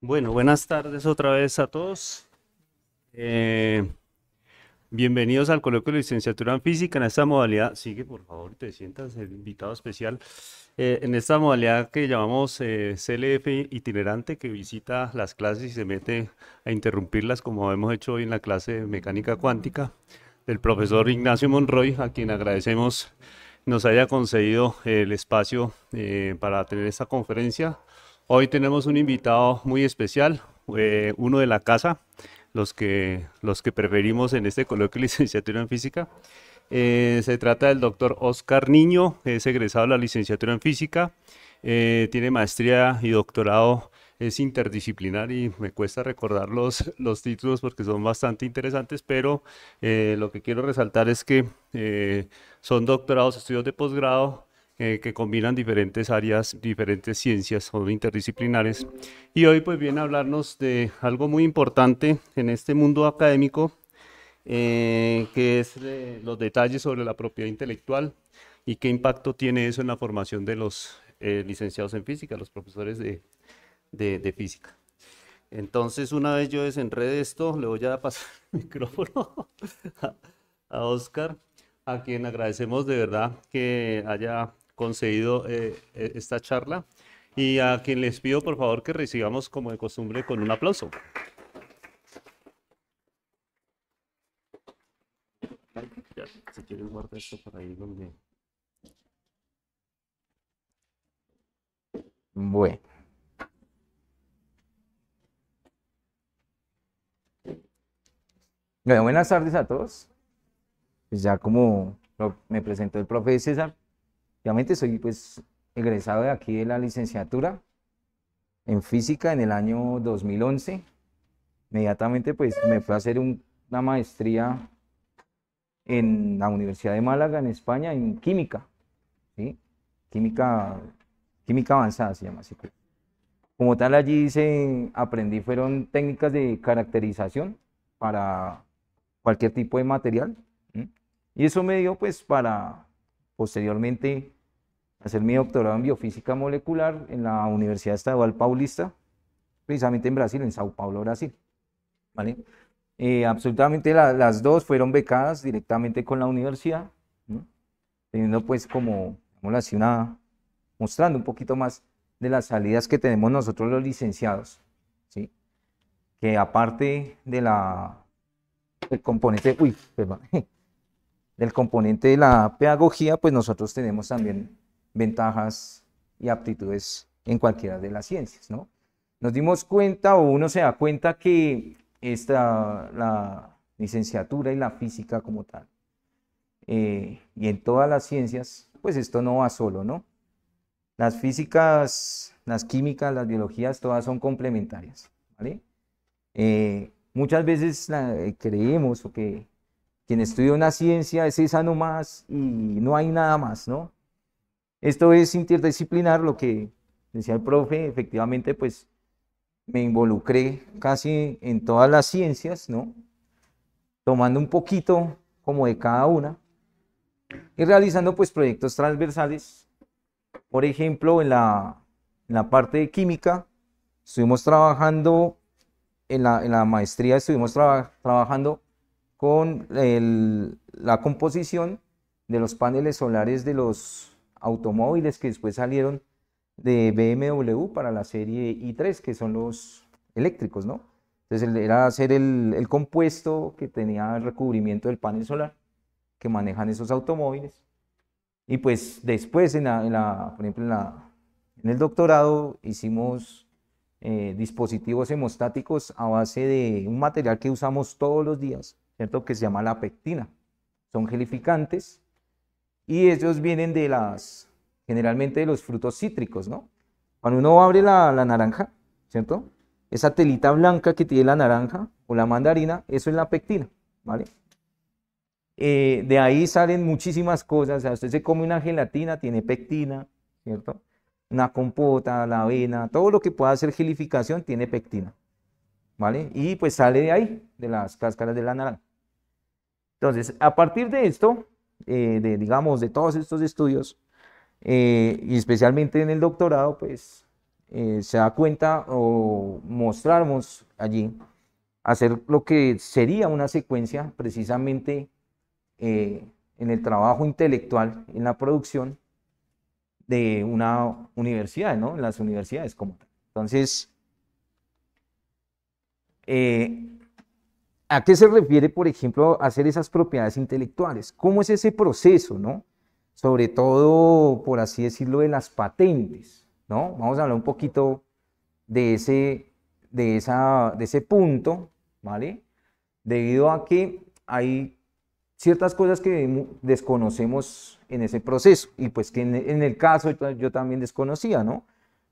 Bueno, buenas tardes otra vez a todos. Eh, bienvenidos al coloquio de licenciatura en física en esta modalidad. Sigue, por favor, te sientas el invitado especial. Eh, en esta modalidad que llamamos eh, CLF itinerante, que visita las clases y se mete a interrumpirlas, como hemos hecho hoy en la clase de mecánica cuántica del profesor Ignacio Monroy, a quien agradecemos nos haya concedido el espacio eh, para tener esta conferencia. Hoy tenemos un invitado muy especial, eh, uno de la casa, los que, los que preferimos en este coloquio de licenciatura en física. Eh, se trata del doctor Oscar Niño, es egresado de la licenciatura en física, tiene maestría y doctorado es interdisciplinar y me cuesta recordar los, los títulos porque son bastante interesantes, pero eh, lo que quiero resaltar es que eh, son doctorados, estudios de posgrado eh, que combinan diferentes áreas, diferentes ciencias, son interdisciplinares. Y hoy pues viene a hablarnos de algo muy importante en este mundo académico, que es los detalles sobre la propiedad intelectual y qué impacto tiene eso en la formación de los licenciados en física, los profesores de, de, física. Entonces, una vez yo desenrede esto, le voy a pasar el micrófono a, Oscar, a quien agradecemos de verdad que haya conseguido eh, e, esta charla y a quien les pido por favor que recibamos como de costumbre con un aplauso. Bueno. buenas tardes a todos. Pues ya como me presentó el profe César, obviamente soy pues egresado de aquí de la licenciatura en física en el año 2011. Inmediatamente pues me fui a hacer una maestría en la Universidad de Málaga, en España, en química. ¿sí? Química, química avanzada se llama así. Como tal allí aprendí fueron técnicas de caracterización para cualquier tipo de material. Y eso me dio pues para posteriormente hacer mi doctorado en biofísica molecular en la Universidad Estadual Paulista, precisamente en Brasil, en Sao Paulo, Brasil. ¿Vale? Eh, absolutamente las dos fueron becadas directamente con la universidad, teniendo pues como, como la una, mostrando un poquito más de las salidas que tenemos nosotros los licenciados, ¿sí? que aparte de la el componente, del componente de la pedagogía, pues nosotros tenemos también ventajas y aptitudes en cualquiera de las ciencias, ¿no? Nos dimos cuenta o uno se da cuenta que esta, la licenciatura y la física como tal, eh, y en todas las ciencias, pues esto no va solo, ¿no? Las físicas, las químicas, las biologías, todas son complementarias, ¿vale? Eh, Muchas veces eh, creemos o que quien estudia una ciencia es esa nomás y no hay nada más, ¿no? Esto es interdisciplinar, lo que decía el profe, efectivamente, pues me involucré casi en todas las ciencias, ¿no? Tomando un poquito como de cada una y realizando pues proyectos transversales. Por ejemplo, en la, en la parte de química, estuvimos trabajando en la, maestría estuvimos trabajando con la composición de los paneles solares de los automóviles que después salieron de BMW para la serie i3, que son los eléctricos, ¿no? Entonces era hacer el, compuesto que tenía el recubrimiento del panel solar que manejan esos automóviles. Y pues después, en la, en por ejemplo, en el doctorado hicimos eh, dispositivos hemostáticos a base de un material que usamos todos los días, ¿cierto? Que se llama la pectina. Son gelificantes y ellos vienen de las, generalmente de los frutos cítricos, ¿no? Cuando uno abre la, naranja, ¿cierto? Esa telita blanca que tiene la naranja o la mandarina, eso es la pectina, ¿vale? Eh, de ahí salen muchísimas cosas. O sea, usted se come una gelatina, tiene pectina, ¿cierto? la compota, la avena, todo lo que pueda hacer gelificación tiene pectina. ¿Vale? Y pues sale de ahí, de las cáscaras de la naranja. Entonces, a partir de esto, eh, de, digamos, de todos estos estudios, eh, y especialmente en el doctorado, pues eh, se da cuenta o mostramos allí hacer lo que sería una secuencia precisamente en el trabajo intelectual, en la producción, de una universidad, ¿no? En las universidades como tal. Entonces, eh, ¿a qué se refiere, por ejemplo, hacer esas propiedades intelectuales? ¿Cómo es ese proceso, no? Sobre todo, por así decirlo, de las patentes, ¿no? Vamos a hablar un poquito de ese, de esa, de ese punto, ¿vale? Debido a que hay ciertas cosas que desconocemos en ese proceso y pues que en, el caso yo también desconocía, ¿no?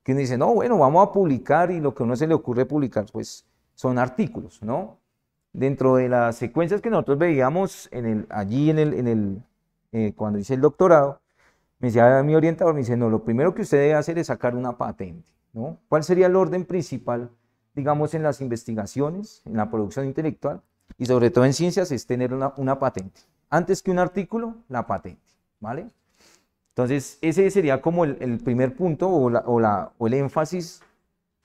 Que uno dice, no, bueno, vamos a publicar y lo que a uno se le ocurre publicar pues son artículos, ¿no? Dentro de las secuencias que nosotros veíamos en el, allí en el, eh, cuando hice el doctorado, me decía mi orientador, me dice, no, lo primero que usted debe hacer es sacar una patente, ¿no? ¿Cuál sería el orden principal, digamos, en las investigaciones, en la producción intelectual? y sobre todo en ciencias es tener una, patente. Antes que un artículo, la patente, ¿vale? Entonces, ese sería como el, primer punto o, la, o, el énfasis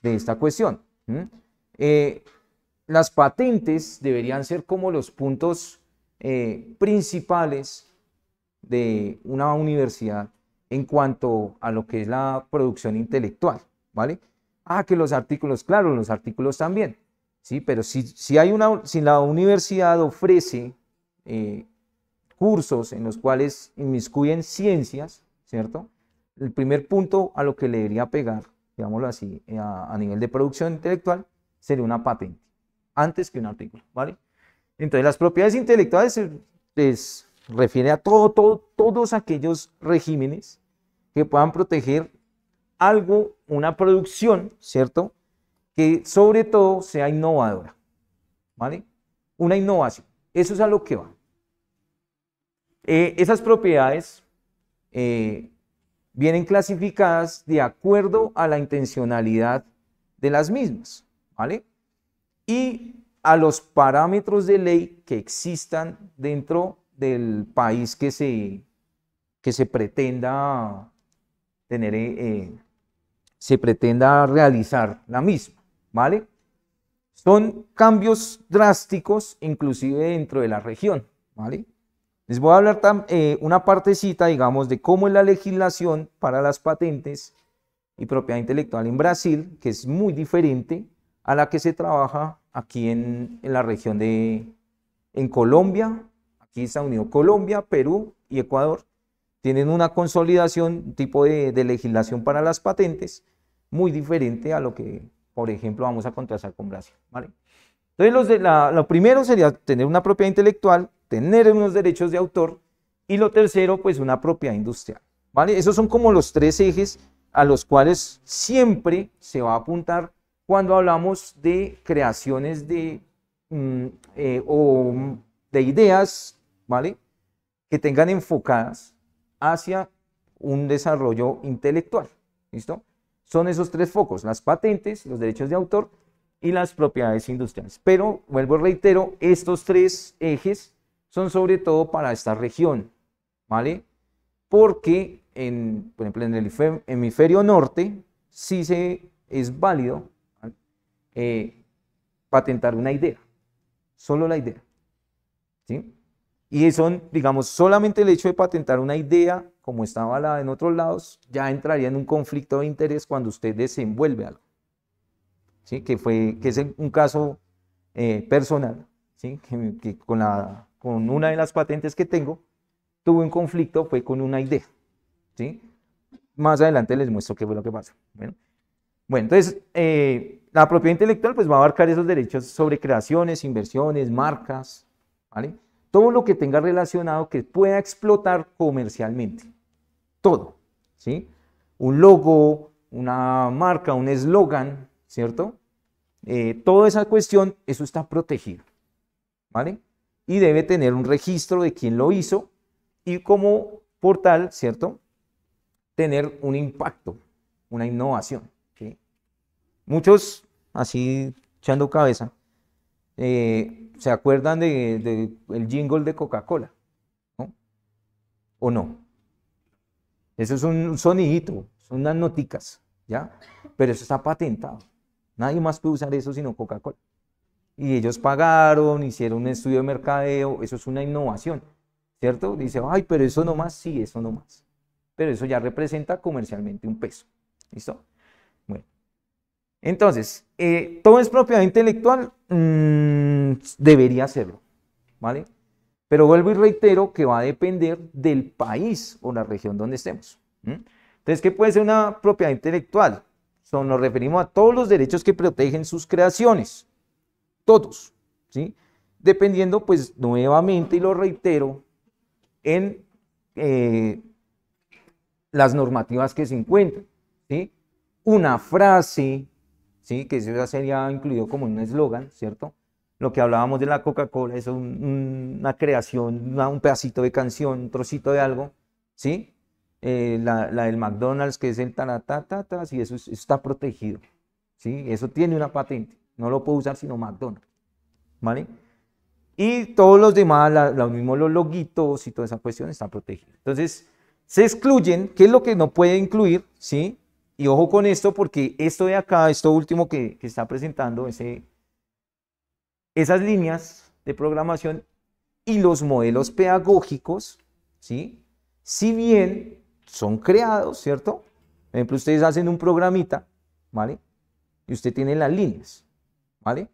de esta cuestión. Eh, las patentes deberían ser como los puntos eh, principales de una universidad en cuanto a lo que es la producción intelectual, ¿vale? Ah, que los artículos, claro, los artículos también, pero si, si, hay una, si la universidad ofrece eh, cursos en los cuales inmiscuyen ciencias, ¿cierto? El primer punto a lo que le debería pegar, digámoslo así, eh, a, nivel de producción intelectual, sería una patente, antes que un artículo, ¿vale? Entonces, las propiedades intelectuales se refiere a todos aquellos regímenes que puedan proteger algo, una producción, ¿cierto? sobre todo sea innovadora. ¿Vale? Una innovación. Eso es a lo que va. Eh, esas propiedades eh, vienen clasificadas de acuerdo a la intencionalidad de las mismas, ¿vale? Y a los parámetros de ley que existan dentro del país que se, que se pretenda tener, eh, se pretenda realizar la misma. ¿vale? Son cambios drásticos, inclusive dentro de la región, ¿vale? Les voy a hablar eh, una partecita, digamos, de cómo es la legislación para las patentes y propiedad intelectual en Brasil, que es muy diferente a la que se trabaja aquí en, la región de, en Colombia, aquí está Unidos Colombia, Perú y Ecuador, tienen una consolidación, tipo de legislación para las patentes, muy diferente a lo que por ejemplo, vamos a contrastar con Brasil. ¿vale? Entonces, los de lo primero sería tener una propiedad intelectual, tener unos derechos de autor y lo tercero, pues una propiedad industrial. ¿vale? Esos son como los tres ejes a los cuales siempre se va a apuntar cuando hablamos de creaciones de, mm, eh, o de ideas, ¿vale? Que tengan enfocadas hacia un desarrollo intelectual, ¿listo? son esos tres focos, las patentes, los derechos de autor y las propiedades industriales. Pero, vuelvo reitero, estos tres ejes son sobre todo para esta región, ¿vale? Porque, en, por ejemplo, en el hemisferio norte sí se, es válido eh, patentar una idea, solo la idea, ¿sí? Y son, digamos, solamente el hecho de patentar una idea como estaba la en otros lados, ya entraría en un conflicto de interés cuando usted desenvuelve algo. ¿sí? Que, fue, que es un caso eh, personal, ¿sí? que, con, la, con una de las patentes que tengo, tuve un conflicto, fue con una idea. ¿sí? Más adelante les muestro qué fue lo que pasa. Bueno, bueno entonces, eh, la propiedad intelectual pues, va a abarcar esos derechos sobre creaciones, inversiones, marcas, ¿vale? todo lo que tenga relacionado que pueda explotar comercialmente. Todo, ¿sí? Un logo, una marca, un eslogan, ¿cierto? Eh, toda esa cuestión, eso está protegido, ¿vale? Y debe tener un registro de quién lo hizo y como portal, ¿cierto? Tener un impacto, una innovación. ¿sí? Muchos, así echando cabeza, eh, ¿Se acuerdan del de, el jingle de Coca-Cola? ¿O no? Eso es un sonidito, son unas noticas, ¿ya? Pero eso está patentado. Nadie más puede usar eso sino Coca-Cola. Y ellos pagaron, hicieron un estudio de mercadeo, eso es una innovación, ¿cierto? Dice, ay, pero eso no más, sí, eso no más. Pero eso ya representa comercialmente un peso, ¿listo? Entonces, eh, todo es propiedad intelectual, mm, debería serlo, ¿vale? Pero vuelvo y reitero que va a depender del país o la región donde estemos. Entonces, ¿qué puede ser una propiedad intelectual? Son, nos referimos a todos los derechos que protegen sus creaciones, todos, ¿sí? Dependiendo, pues, nuevamente, y lo reitero, en eh, las normativas que se encuentran, ¿sí? Una frase, ¿sí? que eso ya sería incluido como un eslogan, ¿cierto? Lo que hablábamos de la Coca-Cola es una creación, un pedacito de canción, un trocito de algo, ¿sí? Eh, la, del McDonald's, que es el ta-ra-ta-ta-ta, eso, eso, está protegido, ¿sí? Eso tiene una patente, no lo puede usar sino McDonald's, ¿vale? Y todos los demás, los mismos los loguitos y toda esa cuestión está protegida. Entonces, se excluyen, ¿qué es lo que no puede incluir? ¿Sí? Y ojo con esto porque esto de acá, esto último que, está presentando, esas líneas de programación y los modelos pedagógicos, ¿sí? Si bien son creados, ¿cierto? Por ejemplo, ustedes hacen un programita, ¿vale? Y usted tiene las líneas, ¿vale?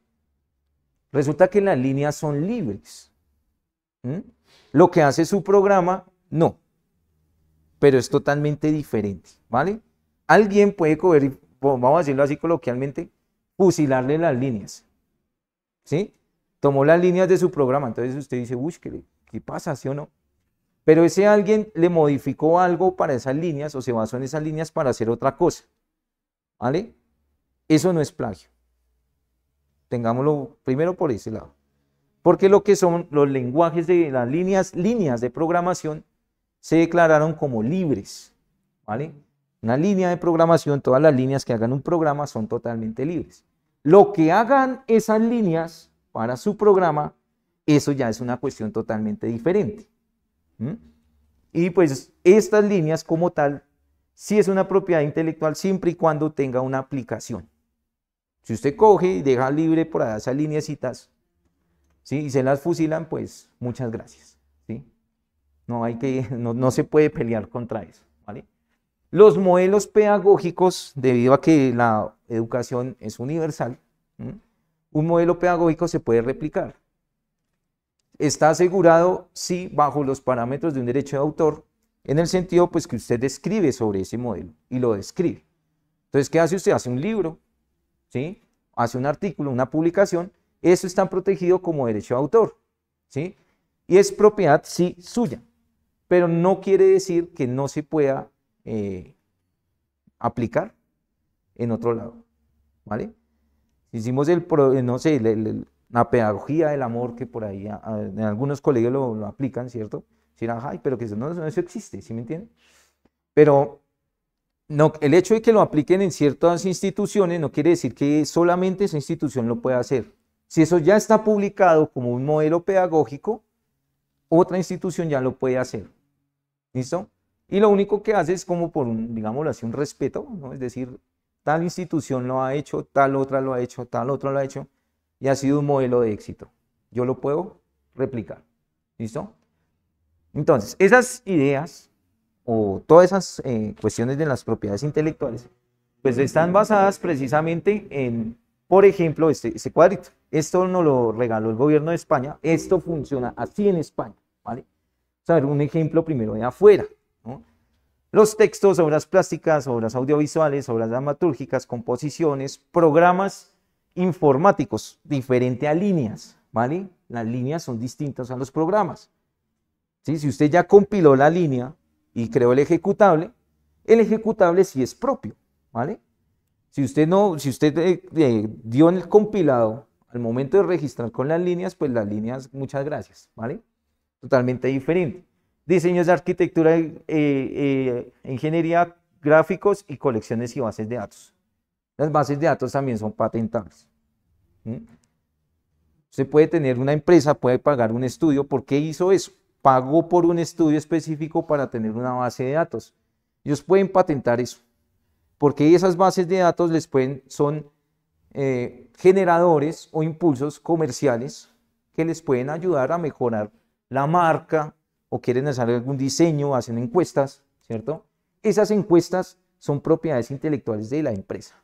Resulta que las líneas son libres. Lo que hace su programa, no. Pero es totalmente diferente, ¿vale? alguien puede coger, vamos a decirlo así coloquialmente, fusilarle las líneas. ¿Sí? Tomó las líneas de su programa, entonces usted dice, uy, ¿qué, qué pasa, sí o no? Pero ese alguien le modificó algo para esas líneas o se basó en esas líneas para hacer otra cosa. ¿Vale? Eso no es plagio. Tengámoslo primero por ese lado. Porque lo que son los lenguajes de las líneas, líneas de programación se declararon como libres. ¿Vale? una línea de programación, todas las líneas que hagan un programa son totalmente libres. Lo que hagan esas líneas para su programa, eso ya es una cuestión totalmente diferente. Y pues estas líneas como tal, sí es una propiedad intelectual siempre y cuando tenga una aplicación. Si usted coge y deja libre por allá esas lineecitas ¿sí? y se las fusilan, pues muchas gracias. No, hay que, no se puede pelear contra eso. ¿vale? Los modelos pedagógicos, debido a que la educación es universal, un modelo pedagógico se puede replicar. Está asegurado sí, bajo los parámetros de un derecho de autor, en el sentido pues que usted describe sobre ese modelo y lo describe. Entonces, ¿qué hace usted? Hace un libro, ¿sí? Hace un artículo, una publicación, eso está protegido como derecho de autor, ¿sí? Y es propiedad sí suya, pero no quiere decir que no se pueda eh, aplicar en otro lado. ¿Vale? Hicimos el, eh, no sé, la pedagogía del amor que por ahí en algunos colegios lo, aplican, ¿cierto? pero que eso no, eso existe, ¿sí me entienden? Pero no, el hecho de que lo apliquen en ciertas instituciones no quiere decir que solamente esa institución lo pueda hacer. Si eso ya está publicado como un modelo pedagógico, otra institución ya lo puede hacer. ¿Listo? Y lo único que hace es como por un, digámoslo así, un respeto, ¿no? Es decir, tal institución lo ha hecho, tal otra lo ha hecho, tal otra lo ha hecho, y ha sido un modelo de éxito. Yo lo puedo replicar. ¿Listo? Entonces, esas ideas o todas esas eh, cuestiones de las propiedades intelectuales, pues están basadas precisamente en, por ejemplo, este, este cuadrito. Esto no lo regaló el gobierno de España. Esto funciona así en España, ¿vale? O sea, un ejemplo primero de afuera. Los textos, obras plásticas, obras audiovisuales, obras dramatúrgicas, composiciones, programas informáticos, diferente a líneas, ¿vale? Las líneas son distintas a los programas. ¿sí? Si usted ya compiló la línea y creó el ejecutable, el ejecutable sí es propio, ¿vale? Si usted no, si usted eh, eh, dio en el compilado al momento de registrar con las líneas, pues las líneas, muchas gracias, ¿vale? Totalmente diferente diseños de arquitectura, eh, eh, ingeniería, gráficos y colecciones y bases de datos. Las bases de datos también son patentables. Usted puede tener una empresa, puede pagar un estudio. ¿Por qué hizo eso? Pagó por un estudio específico para tener una base de datos. Ellos pueden patentar eso, porque esas bases de datos les pueden, son eh, generadores o impulsos comerciales que les pueden ayudar a mejorar la marca o quieren hacer algún diseño, hacen encuestas, ¿cierto? Esas encuestas son propiedades intelectuales de la empresa,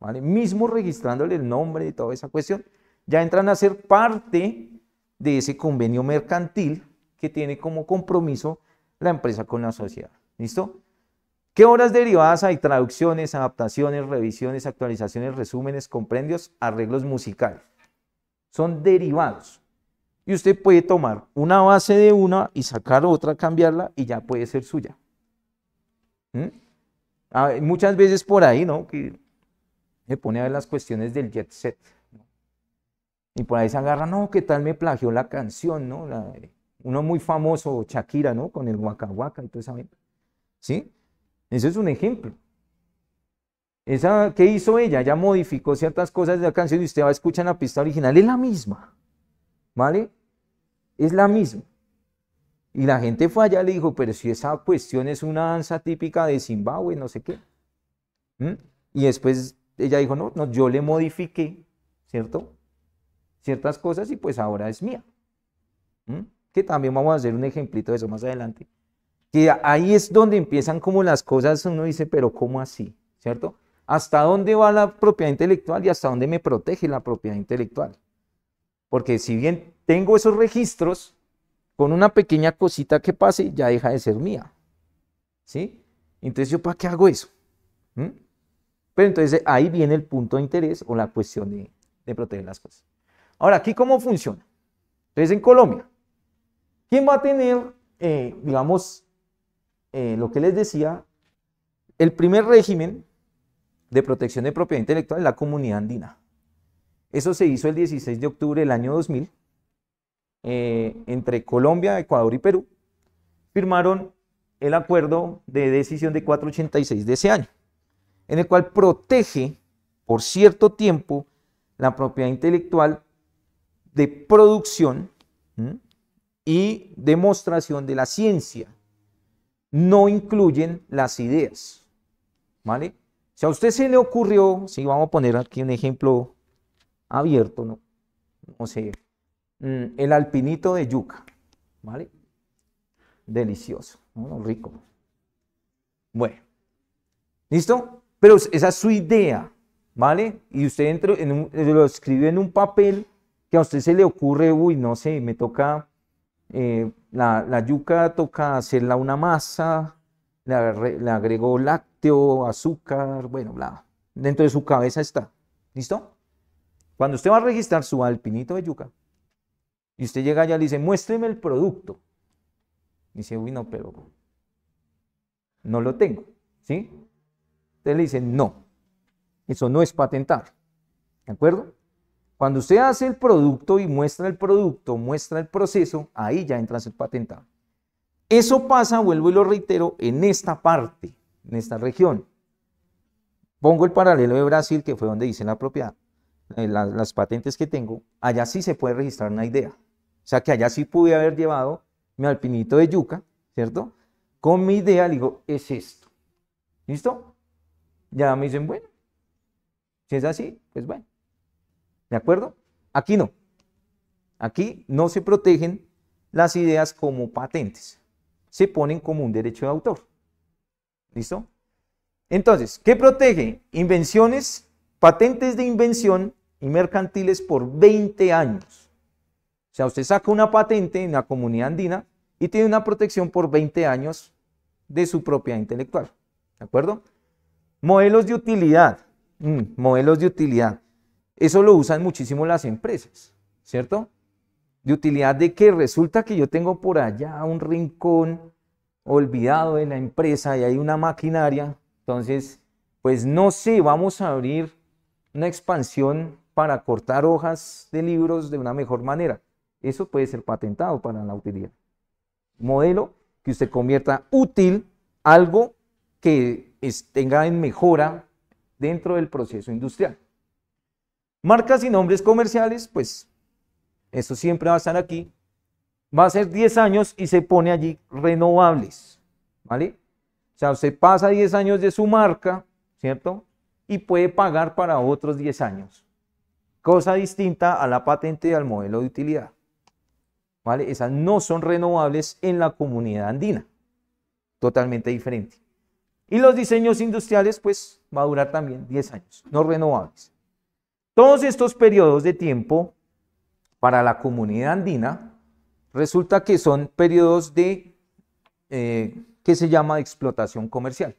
¿vale? Mismo registrándole el nombre y toda esa cuestión, ya entran a ser parte de ese convenio mercantil que tiene como compromiso la empresa con la sociedad, ¿listo? ¿Qué obras derivadas hay? Traducciones, adaptaciones, revisiones, actualizaciones, resúmenes, comprendios, arreglos musicales. Son derivados. Y usted puede tomar una base de una y sacar otra, cambiarla y ya puede ser suya. ¿Mm? Ah, muchas veces por ahí, ¿no? Que se pone a ver las cuestiones del jet set. Y por ahí se agarra, no, ¿qué tal me plagió la canción, ¿no? uno muy famoso, Shakira, ¿no? Con el Waka Waka y todo eso. ¿Sí? Ese es un ejemplo. Esa, ¿Qué hizo ella? Ya modificó ciertas cosas de la canción y usted va a escuchar la pista original, es la misma. ¿vale? Es la misma. Y la gente fue allá y le dijo, pero si esa cuestión es una danza típica de Zimbabue, no sé qué. ¿Mm? Y después ella dijo, no, no, yo le modifiqué, ¿cierto? Ciertas cosas y pues ahora es mía. ¿Mm? Que también vamos a hacer un ejemplito de eso más adelante. Que ahí es donde empiezan como las cosas, uno dice, pero ¿cómo así? ¿Cierto? ¿Hasta dónde va la propiedad intelectual y hasta dónde me protege la propiedad intelectual? Porque si bien tengo esos registros, con una pequeña cosita que pase ya deja de ser mía. ¿Sí? Entonces yo para qué hago eso? ¿Mm? Pero entonces ahí viene el punto de interés o la cuestión de, proteger las cosas. Ahora, aquí cómo funciona. Entonces en Colombia, ¿quién va a tener, eh, digamos, eh, lo que les decía, el primer régimen de protección de propiedad intelectual en la comunidad andina? Eso se hizo el 16 de octubre del año 2000 eh, entre Colombia, Ecuador y Perú. Firmaron el acuerdo de decisión de 486 de ese año, en el cual protege por cierto tiempo la propiedad intelectual de producción y demostración de la ciencia. No incluyen las ideas. ¿Vale? Si a usted se le ocurrió, si vamos a poner aquí un ejemplo abierto, ¿no? O sea, mm, el alpinito de yuca, ¿vale? Delicioso, rico. Bueno, ¿listo? Pero esa es su idea, ¿vale? Y usted entró en lo escribe en un papel que a usted se le ocurre, uy, no sé, me toca, eh, la, yuca toca hacerla una masa, le, agregó lácteo, azúcar, bueno, bla. Dentro de su cabeza está, ¿listo? Cuando usted va a registrar su alpinito de yuca y usted llega allá y le dice, muéstreme el producto. Dice, uy, no, pero no lo tengo. ¿Sí? Usted le dice, no, eso no es patentar. ¿De acuerdo? Cuando usted hace el producto y muestra el producto, muestra el proceso, ahí ya entra a ser patentado. Eso pasa, vuelvo y lo reitero, en esta parte, en esta región. Pongo el paralelo de Brasil, que fue donde hice la propiedad. Eh, las patentes que tengo, allá sí se puede registrar una idea. O sea que allá sí pude haber llevado mi alpinito de yuca, ¿cierto? Con mi idea le digo, es esto. ¿Listo? Ya me dicen, bueno, si es así, pues bueno. ¿De acuerdo? Aquí no. Aquí no se protegen las ideas como patentes. Se ponen como un derecho de autor. ¿Listo? Entonces, ¿qué protege? Invenciones, patentes de invención y mercantiles por 20 años. O sea, usted saca una patente en la comunidad andina y tiene una protección por 20 años de su propiedad intelectual. ¿De acuerdo? Modelos de utilidad. Mm, modelos de utilidad. Eso lo usan muchísimo las empresas, ¿cierto? De utilidad de que resulta que yo tengo por allá un rincón olvidado de la empresa y hay una maquinaria. Entonces, pues no sé, vamos a abrir una expansión para cortar hojas de libros de una mejor manera. Eso puede ser patentado para la utilidad. Modelo que usted convierta útil algo que tenga en mejora dentro del proceso industrial. Marcas y nombres comerciales, pues eso siempre va a estar aquí. Va a ser 10 años y se pone allí renovables, ¿vale? O sea, usted pasa 10 años de su marca, ¿cierto? Y puede pagar para otros 10 años cosa distinta a la patente y al modelo de utilidad. ¿Vale? Esas no son renovables en la comunidad andina. Totalmente diferente. Y los diseños industriales, pues, va a durar también 10 años, no renovables. Todos estos periodos de tiempo para la comunidad andina resulta que son periodos de, eh, que se llama explotación comercial.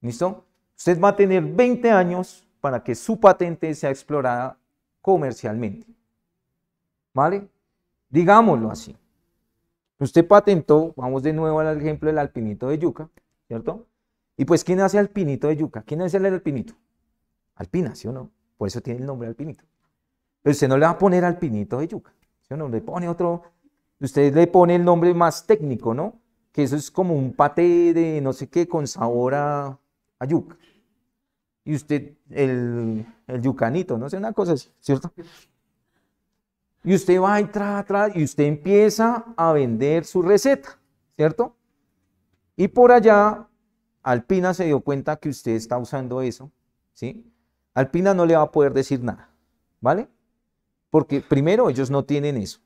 ¿Listo? Usted va a tener 20 años para que su patente sea explorada comercialmente. ¿Vale? Digámoslo así. Usted patentó, vamos de nuevo al ejemplo del alpinito de yuca, ¿cierto? Y pues, ¿quién hace alpinito de yuca? ¿Quién hace el alpinito? Alpina, ¿sí o no? Por eso tiene el nombre alpinito. Pero usted no le va a poner alpinito de yuca, ¿sí o no? Le pone otro, usted le pone el nombre más técnico, ¿no? Que eso es como un paté de no sé qué con sabor a yuca y usted, el, yucanito, no sé, una cosa así, ¿cierto? Y usted va a entrar atrás y usted empieza a vender su receta, ¿cierto? Y por allá, Alpina se dio cuenta que usted está usando eso, ¿sí? Alpina no le va a poder decir nada, ¿vale? Porque primero, ellos no tienen eso.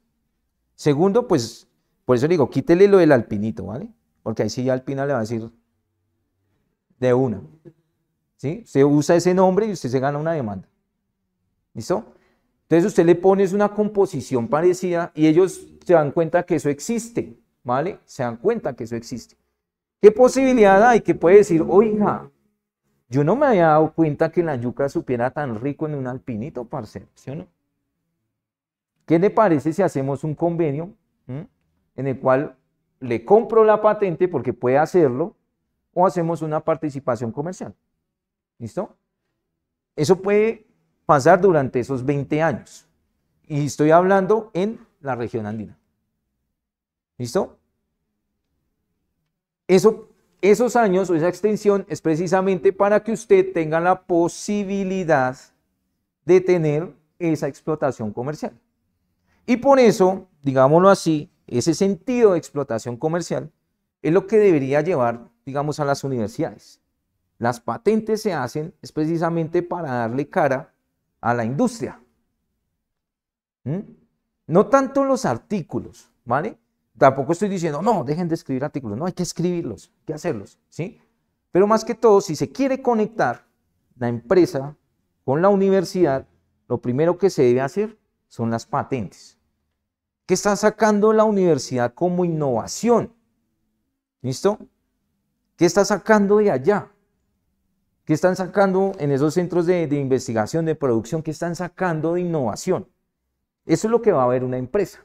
Segundo, pues, por eso digo, quítele lo del alpinito, ¿vale? Porque ahí sí Alpina le va a decir de una, ¿sí? Usted usa ese nombre y usted se gana una demanda. ¿Listo? Entonces usted le pone una composición parecida y ellos se dan cuenta que eso existe, ¿vale? Se dan cuenta que eso existe. ¿Qué posibilidad hay que puede decir, oiga, yo no me había dado cuenta que la yuca supiera tan rico en un alpinito, parcero, ¿sí o no? ¿Qué le parece si hacemos un convenio en el cual le compro la patente porque puede hacerlo o hacemos una participación comercial? ¿Listo? Eso puede pasar durante esos 20 años. Y estoy hablando en la región andina. ¿Listo? Eso, esos años o esa extensión es precisamente para que usted tenga la posibilidad de tener esa explotación comercial. Y por eso, digámoslo así, ese sentido de explotación comercial es lo que debería llevar, digamos, a las universidades. Las patentes se hacen es precisamente para darle cara a la industria. No tanto los artículos, ¿vale? Tampoco estoy diciendo, no, dejen de escribir artículos, no, hay que escribirlos, hay que hacerlos, ¿sí? Pero más que todo, si se quiere conectar la empresa con la universidad, lo primero que se debe hacer son las patentes. ¿Qué está sacando la universidad como innovación? ¿Listo? ¿Qué está sacando de allá? ¿Qué están sacando en esos centros de, investigación, de producción? ¿Qué están sacando de innovación? Eso es lo que va a ver una empresa.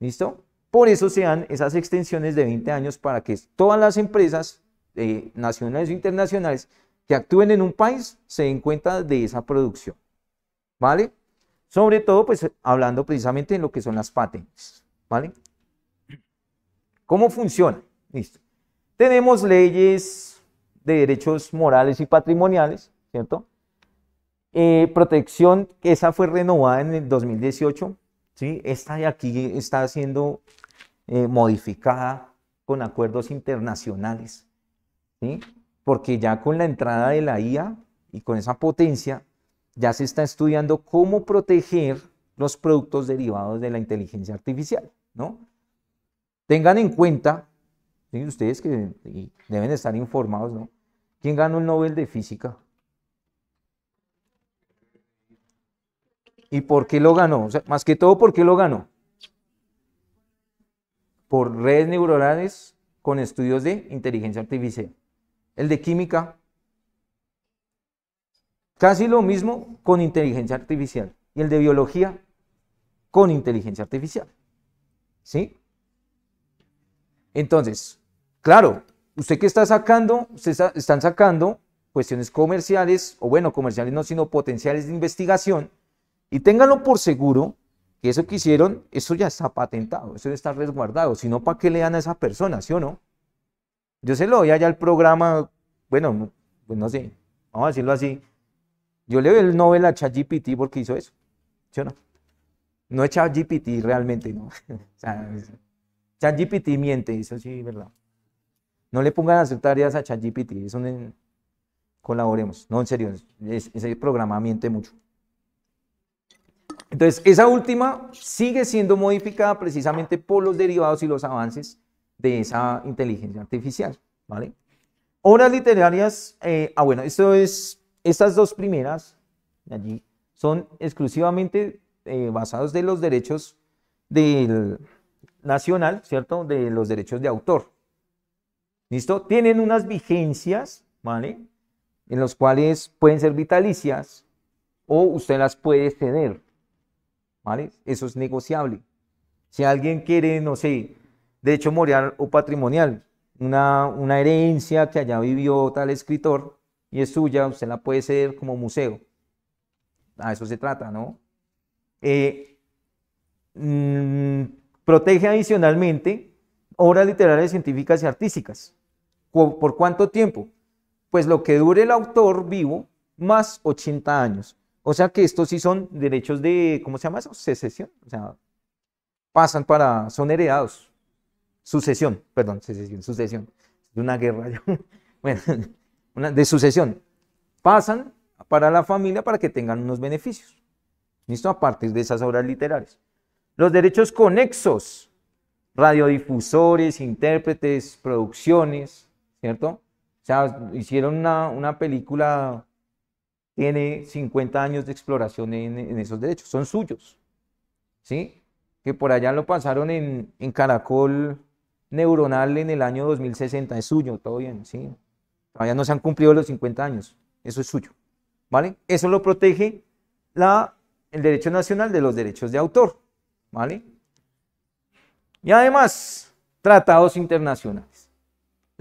¿Listo? Por eso se dan esas extensiones de 20 años para que todas las empresas eh, nacionales o e internacionales que actúen en un país se den cuenta de esa producción. ¿Vale? Sobre todo, pues hablando precisamente de lo que son las patentes. ¿Vale? ¿Cómo funciona? Listo. Tenemos leyes de derechos morales y patrimoniales, ¿cierto? Eh, protección, esa fue renovada en el 2018, ¿sí? Esta de aquí está siendo eh, modificada con acuerdos internacionales, ¿sí? Porque ya con la entrada de la IA y con esa potencia, ya se está estudiando cómo proteger los productos derivados de la inteligencia artificial, ¿no? Tengan en cuenta ustedes que deben estar informados, ¿no? ¿Quién ganó el Nobel de Física? ¿Y por qué lo ganó? más que todo, ¿por qué lo ganó? Por redes neuronales con estudios de inteligencia artificial. El de química, casi lo mismo con inteligencia artificial. Y el de biología, con inteligencia artificial. ¿Sí? Entonces, Claro, ¿usted que está sacando? Se están sacando cuestiones comerciales, o bueno, comerciales no, sino potenciales de investigación. Y ténganlo por seguro que eso que hicieron, eso ya está patentado, eso ya está resguardado. sino ¿para qué le dan a esa persona, sí o no? Yo se lo doy allá al programa, bueno, pues no sé, vamos a decirlo así. Yo le doy el Nobel a ChatGPT porque hizo eso, ¿sí o no? No es ChatGPT realmente, no. o sea, ChatGPT miente, eso sí, ¿verdad? No le pongan a hacer tareas a ChatGPT, eso no, colaboremos. No, en serio, es, ese programa miente mucho. Entonces, esa última sigue siendo modificada precisamente por los derivados y los avances de esa inteligencia artificial, ¿vale? Obras literarias, eh, ah bueno, esto es, estas dos primeras allí son exclusivamente eh, basados de los derechos del nacional, ¿cierto? De los derechos de autor. ¿Listo? Tienen unas vigencias, ¿vale? En las cuales pueden ser vitalicias o usted las puede ceder, ¿vale? Eso es negociable. Si alguien quiere, no sé, derecho moral o patrimonial, una, una herencia que haya vivió tal escritor y es suya, usted la puede ceder como museo. A eso se trata, ¿no? Eh, mm, protege adicionalmente obras literarias, científicas y artísticas. ¿Por cuánto tiempo? Pues lo que dure el autor vivo más 80 años. O sea que estos sí son derechos de, ¿cómo se llama eso? Secesión. O sea, pasan para, son heredados. Sucesión, perdón, secesión, sucesión. De una guerra Bueno, de sucesión. Pasan para la familia para que tengan unos beneficios. ¿Listo? Aparte de esas obras literarias. Los derechos conexos, radiodifusores, intérpretes, producciones, ¿cierto? O sea, hicieron una, película, tiene 50 años de exploración en, esos derechos, son suyos, ¿sí? Que por allá lo pasaron en, Caracol Neuronal en el año 2060, es suyo, todo bien, ¿sí? Todavía no se han cumplido los 50 años, eso es suyo, ¿vale? Eso lo protege la, el derecho nacional de los derechos de autor, ¿vale? Y además, tratados internacionales.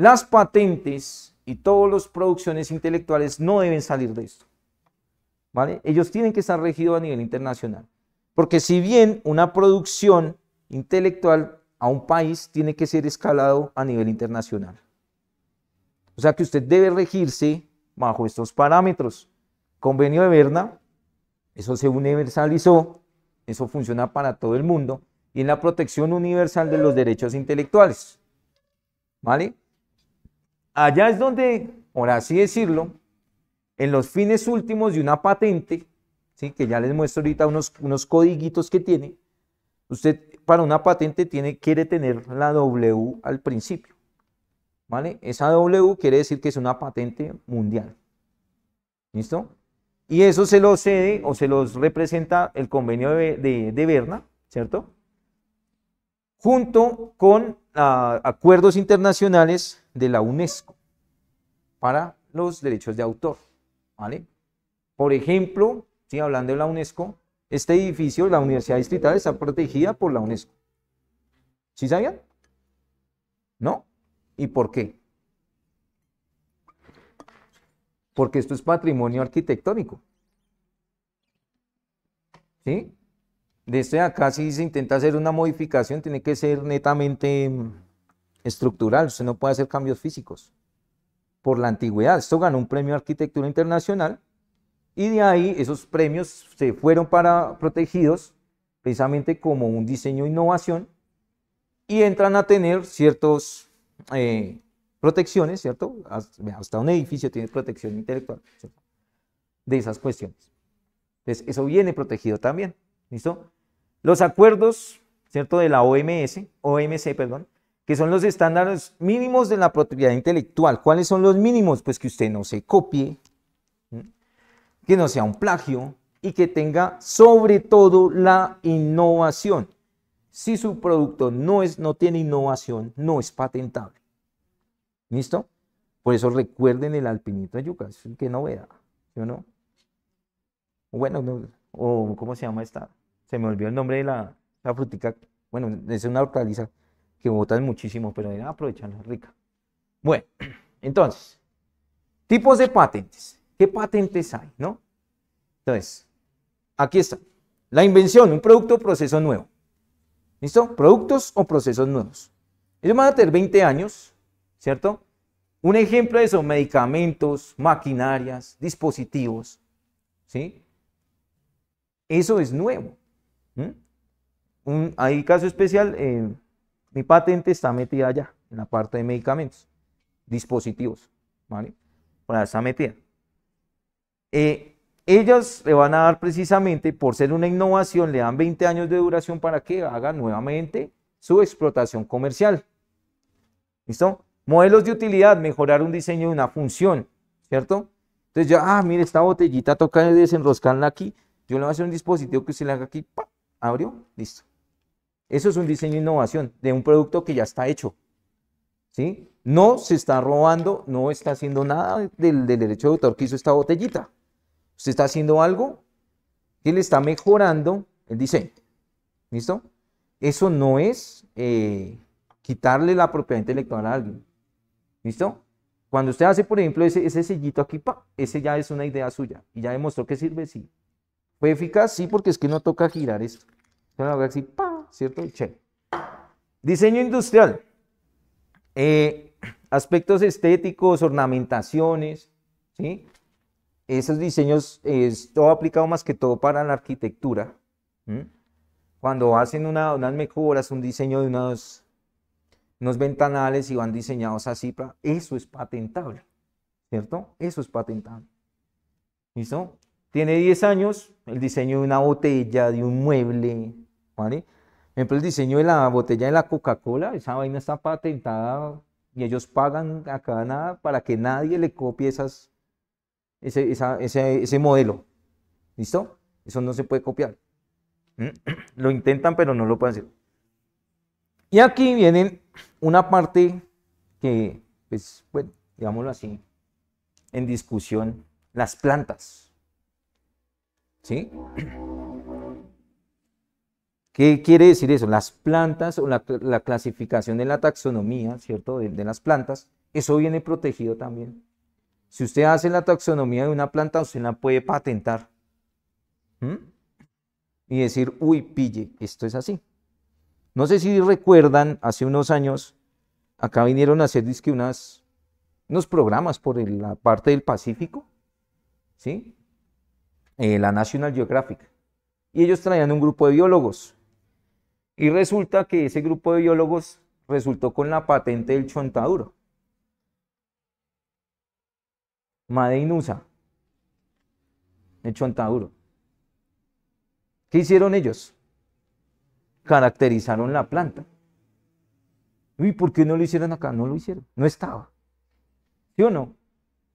Las patentes y todas las producciones intelectuales no deben salir de esto. ¿Vale? Ellos tienen que estar regidos a nivel internacional. Porque si bien una producción intelectual a un país tiene que ser escalado a nivel internacional. O sea que usted debe regirse bajo estos parámetros. Convenio de Berna, eso se universalizó, eso funciona para todo el mundo, y en la protección universal de los derechos intelectuales. ¿Vale? Allá es donde, por así decirlo, en los fines últimos de una patente, ¿sí? que ya les muestro ahorita unos, unos codiguitos que tiene, usted para una patente tiene, quiere tener la W al principio. ¿Vale? Esa W quiere decir que es una patente mundial. ¿Listo? Y eso se lo cede o se los representa el convenio de, Berna, ¿cierto? Junto con ah, acuerdos internacionales de la UNESCO para los derechos de autor. ¿vale? Por ejemplo, si hablando de la UNESCO, este edificio, la Universidad Distrital, está protegida por la UNESCO. ¿Sí sabían? ¿No? ¿Y por qué? Porque esto es patrimonio arquitectónico. ¿Sí? De este acá, si se intenta hacer una modificación, tiene que ser netamente mm, estructural, usted no puede hacer cambios físicos por la antigüedad. Esto ganó un premio de arquitectura internacional y de ahí esos premios se fueron para protegidos precisamente como un diseño innovación y entran a tener ciertas eh, protecciones, ¿cierto? Hasta, un edificio tiene protección intelectual de esas cuestiones. Entonces, eso viene protegido también, ¿listo? Los acuerdos, ¿cierto? De la OMS, OMC, perdón, que son los estándares mínimos de la propiedad intelectual. ¿Cuáles son los mínimos? Pues que usted no se copie, que no sea un plagio y que tenga sobre todo la innovación. Si su producto no, es, no tiene innovación, no es patentable. ¿Listo? Por eso recuerden el alpinito de yuca, que novedad, o no? Bueno, o ¿cómo se llama esta? Se me olvidó el nombre de la, la frutica, bueno, es una hortaliza que votan muchísimo, pero aprovechan, aprovecharla, rica. Bueno, entonces, tipos de patentes. ¿Qué patentes hay, no? Entonces, aquí está. La invención, un producto o proceso nuevo. ¿Listo? Productos o procesos nuevos. Ellos van a tener 20 años, ¿cierto? Un ejemplo de eso, medicamentos, maquinarias, dispositivos, ¿sí? Eso es nuevo. Un, hay caso especial, en... Eh, mi patente está metida allá, en la parte de medicamentos, dispositivos, ¿vale? Bueno, está metida. Eh, ellas le van a dar precisamente, por ser una innovación, le dan 20 años de duración para que haga nuevamente su explotación comercial. ¿Listo? Modelos de utilidad, mejorar un diseño de una función, ¿cierto? Entonces ya, ah, mire, esta botellita toca desenroscarla aquí. Yo le voy a hacer un dispositivo que se le haga aquí, pa, abrió, listo. Eso es un diseño de innovación de un producto que ya está hecho. ¿sí? No se está robando, no está haciendo nada del, derecho de autor que hizo esta botellita. Usted está haciendo algo que le está mejorando el diseño. ¿Listo? Eso no es eh, quitarle la propiedad intelectual a alguien. ¿Listo? Cuando usted hace, por ejemplo, ese, ese sellito aquí, pa, ese ya es una idea suya. Y ya demostró que sirve, sí. ¿Fue eficaz? Sí, porque es que no toca girar esto. así, ¿cierto? Check. Diseño industrial. Eh, aspectos estéticos, ornamentaciones, ¿sí? Esos diseños, eh, es todo aplicado más que todo para la arquitectura. Cuando hacen una, unas mejoras, un diseño de unos, unos ventanales y van diseñados así, eso es patentable, ¿cierto? Eso es patentable. ¿Listo? Tiene 10 años el diseño de una botella, de un mueble, ¿vale? Por ejemplo, el diseño de la botella de la Coca-Cola, esa vaina está patentada y ellos pagan a cada nada para que nadie le copie esas, ese, modelo. ¿Listo? Eso no se puede copiar. Lo intentan, pero no lo pueden hacer. Y aquí vienen una parte que, pues, bueno, digámoslo así, en discusión, las plantas. ¿Sí? ¿Qué quiere decir eso? Las plantas o la, clasificación de la taxonomía, ¿cierto? De, las plantas, eso viene protegido también. Si usted hace la taxonomía de una planta, usted la puede patentar. Y decir, uy, pille, esto es así. No sé si recuerdan, hace unos años, acá vinieron a hacer unas, unos programas por la parte del Pacífico, ¿sí? Eh, la National Geographic. Y ellos traían un grupo de biólogos y resulta que ese grupo de biólogos resultó con la patente del chontaduro. Madeinusa. El chontaduro. ¿Qué hicieron ellos? Caracterizaron la planta. ¿Y por qué no lo hicieron acá? No lo hicieron. No estaba. ¿Sí o no?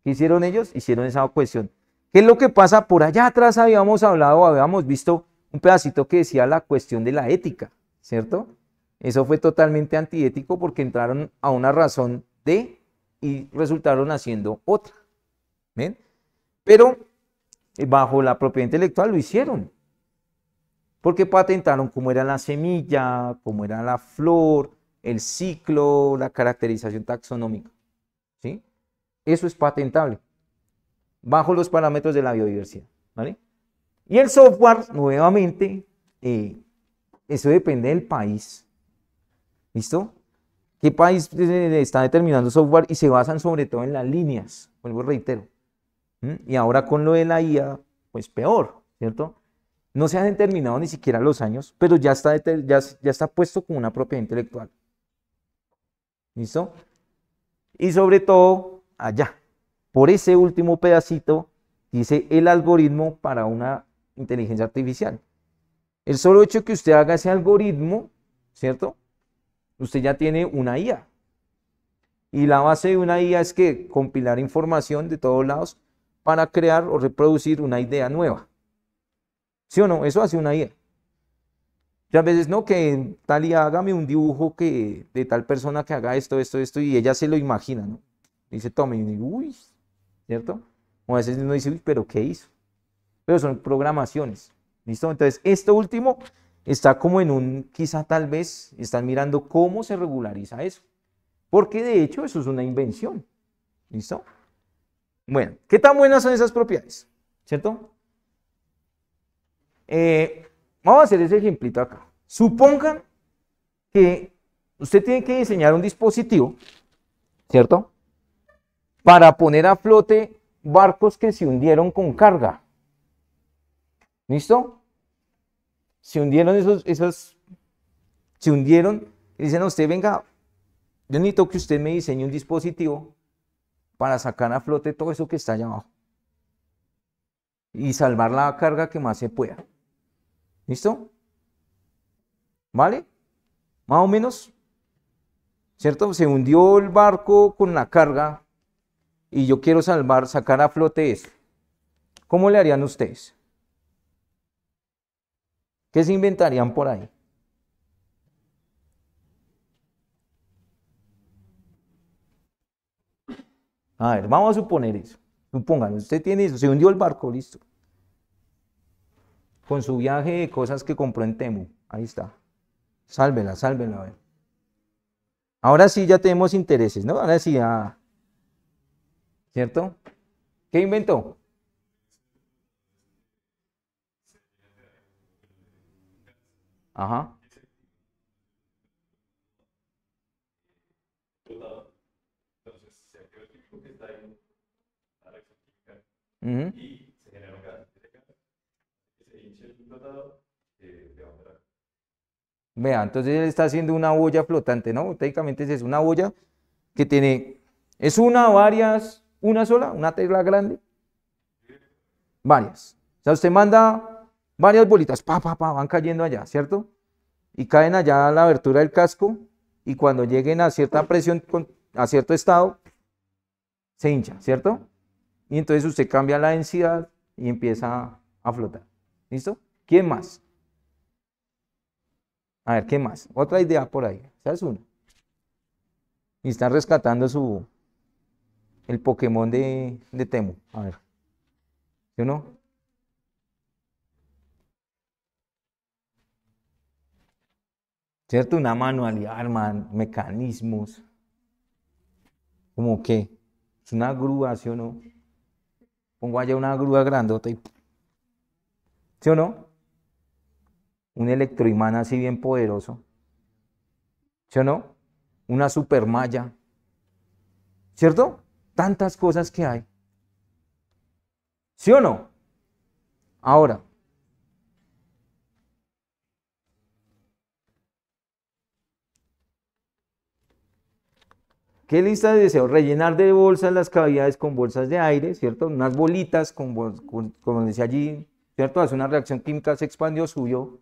¿Qué hicieron ellos? Hicieron esa cuestión. ¿Qué es lo que pasa? Por allá atrás habíamos hablado, habíamos visto un pedacito que decía la cuestión de la ética. ¿cierto? Eso fue totalmente antiético porque entraron a una razón de y resultaron haciendo otra. ¿Ven? Pero eh, bajo la propiedad intelectual lo hicieron. Porque patentaron cómo era la semilla, cómo era la flor, el ciclo, la caracterización taxonómica. ¿Sí? Eso es patentable. Bajo los parámetros de la biodiversidad. ¿Vale? Y el software, nuevamente, eh, eso depende del país. ¿Listo? ¿Qué país eh, está determinando software y se basan sobre todo en las líneas? Vuelvo reitero. ¿Mm? Y ahora con lo de la IA, pues peor, ¿cierto? No se han determinado ni siquiera los años, pero ya está, ya, ya está puesto como una propiedad intelectual. ¿Listo? Y sobre todo, allá, por ese último pedacito, dice el algoritmo para una inteligencia artificial. El solo hecho que usted haga ese algoritmo, ¿cierto? Usted ya tiene una IA. Y la base de una IA es que compilar información de todos lados para crear o reproducir una idea nueva. ¿Sí o no? Eso hace una IA. a veces no, que tal IA hágame un dibujo que, de tal persona que haga esto, esto, esto, y ella se lo imagina, ¿no? Dice, tome, y dice, uy, ¿cierto? O a veces uno dice, uy, pero ¿qué hizo? Pero son programaciones. ¿Listo? Entonces, esto último está como en un, quizá tal vez, están mirando cómo se regulariza eso. Porque de hecho eso es una invención. ¿Listo? Bueno, ¿qué tan buenas son esas propiedades? ¿Cierto? Eh, vamos a hacer ese ejemplito acá. Supongan que usted tiene que diseñar un dispositivo, ¿cierto? Para poner a flote barcos que se hundieron con carga. ¿Listo? Se hundieron esos, esos se hundieron y dicen a usted, venga, yo necesito que usted me diseñe un dispositivo para sacar a flote todo eso que está allá abajo y salvar la carga que más se pueda. ¿Listo? ¿Vale? Más o menos. ¿Cierto? Se hundió el barco con la carga y yo quiero salvar, sacar a flote eso. ¿Cómo le harían ustedes? ¿Qué se inventarían por ahí? A ver, vamos a suponer eso. Supongan, usted tiene eso, se hundió el barco, listo. Con su viaje de cosas que compró en Temu. Ahí está. Sálvela, sálvela, Ahora sí ya tenemos intereses, ¿no? Ahora sí ya. Ah. ¿Cierto? ¿Qué inventó? Ajá. Entonces se creó el químico que está en la y se genera un gas. Ese gas que se hinche el flotador Vea, entonces él está haciendo una olla flotante, ¿no? Técnicamente es una olla que tiene, es una, varias, una sola, una tela grande, varias. O sea, usted manda varias bolitas, pa, pa, pa, van cayendo allá, ¿cierto? Y caen allá a la abertura del casco y cuando lleguen a cierta presión, a cierto estado, se hincha, ¿cierto? Y entonces usted cambia la densidad y empieza a flotar. ¿Listo? ¿Quién más? A ver, ¿qué más? Otra idea por ahí. ¿Sabes una. Y están rescatando su. El Pokémon de, de Temu. A ver. ¿Sí o no? ¿cierto? Una manualidad, man mecanismos. ¿Como qué? Es una grúa, ¿sí o no? Pongo allá una grúa grandota y... ¿Sí o no? Un electroimán así bien poderoso. ¿Sí o no? Una supermalla. ¿Cierto? Tantas cosas que hay. ¿Sí o no? Ahora, ¿Qué lista de deseos? Rellenar de bolsas las cavidades con bolsas de aire, ¿cierto? Unas bolitas, con, como decía allí, ¿cierto? Hace una reacción química, se expandió, suyo.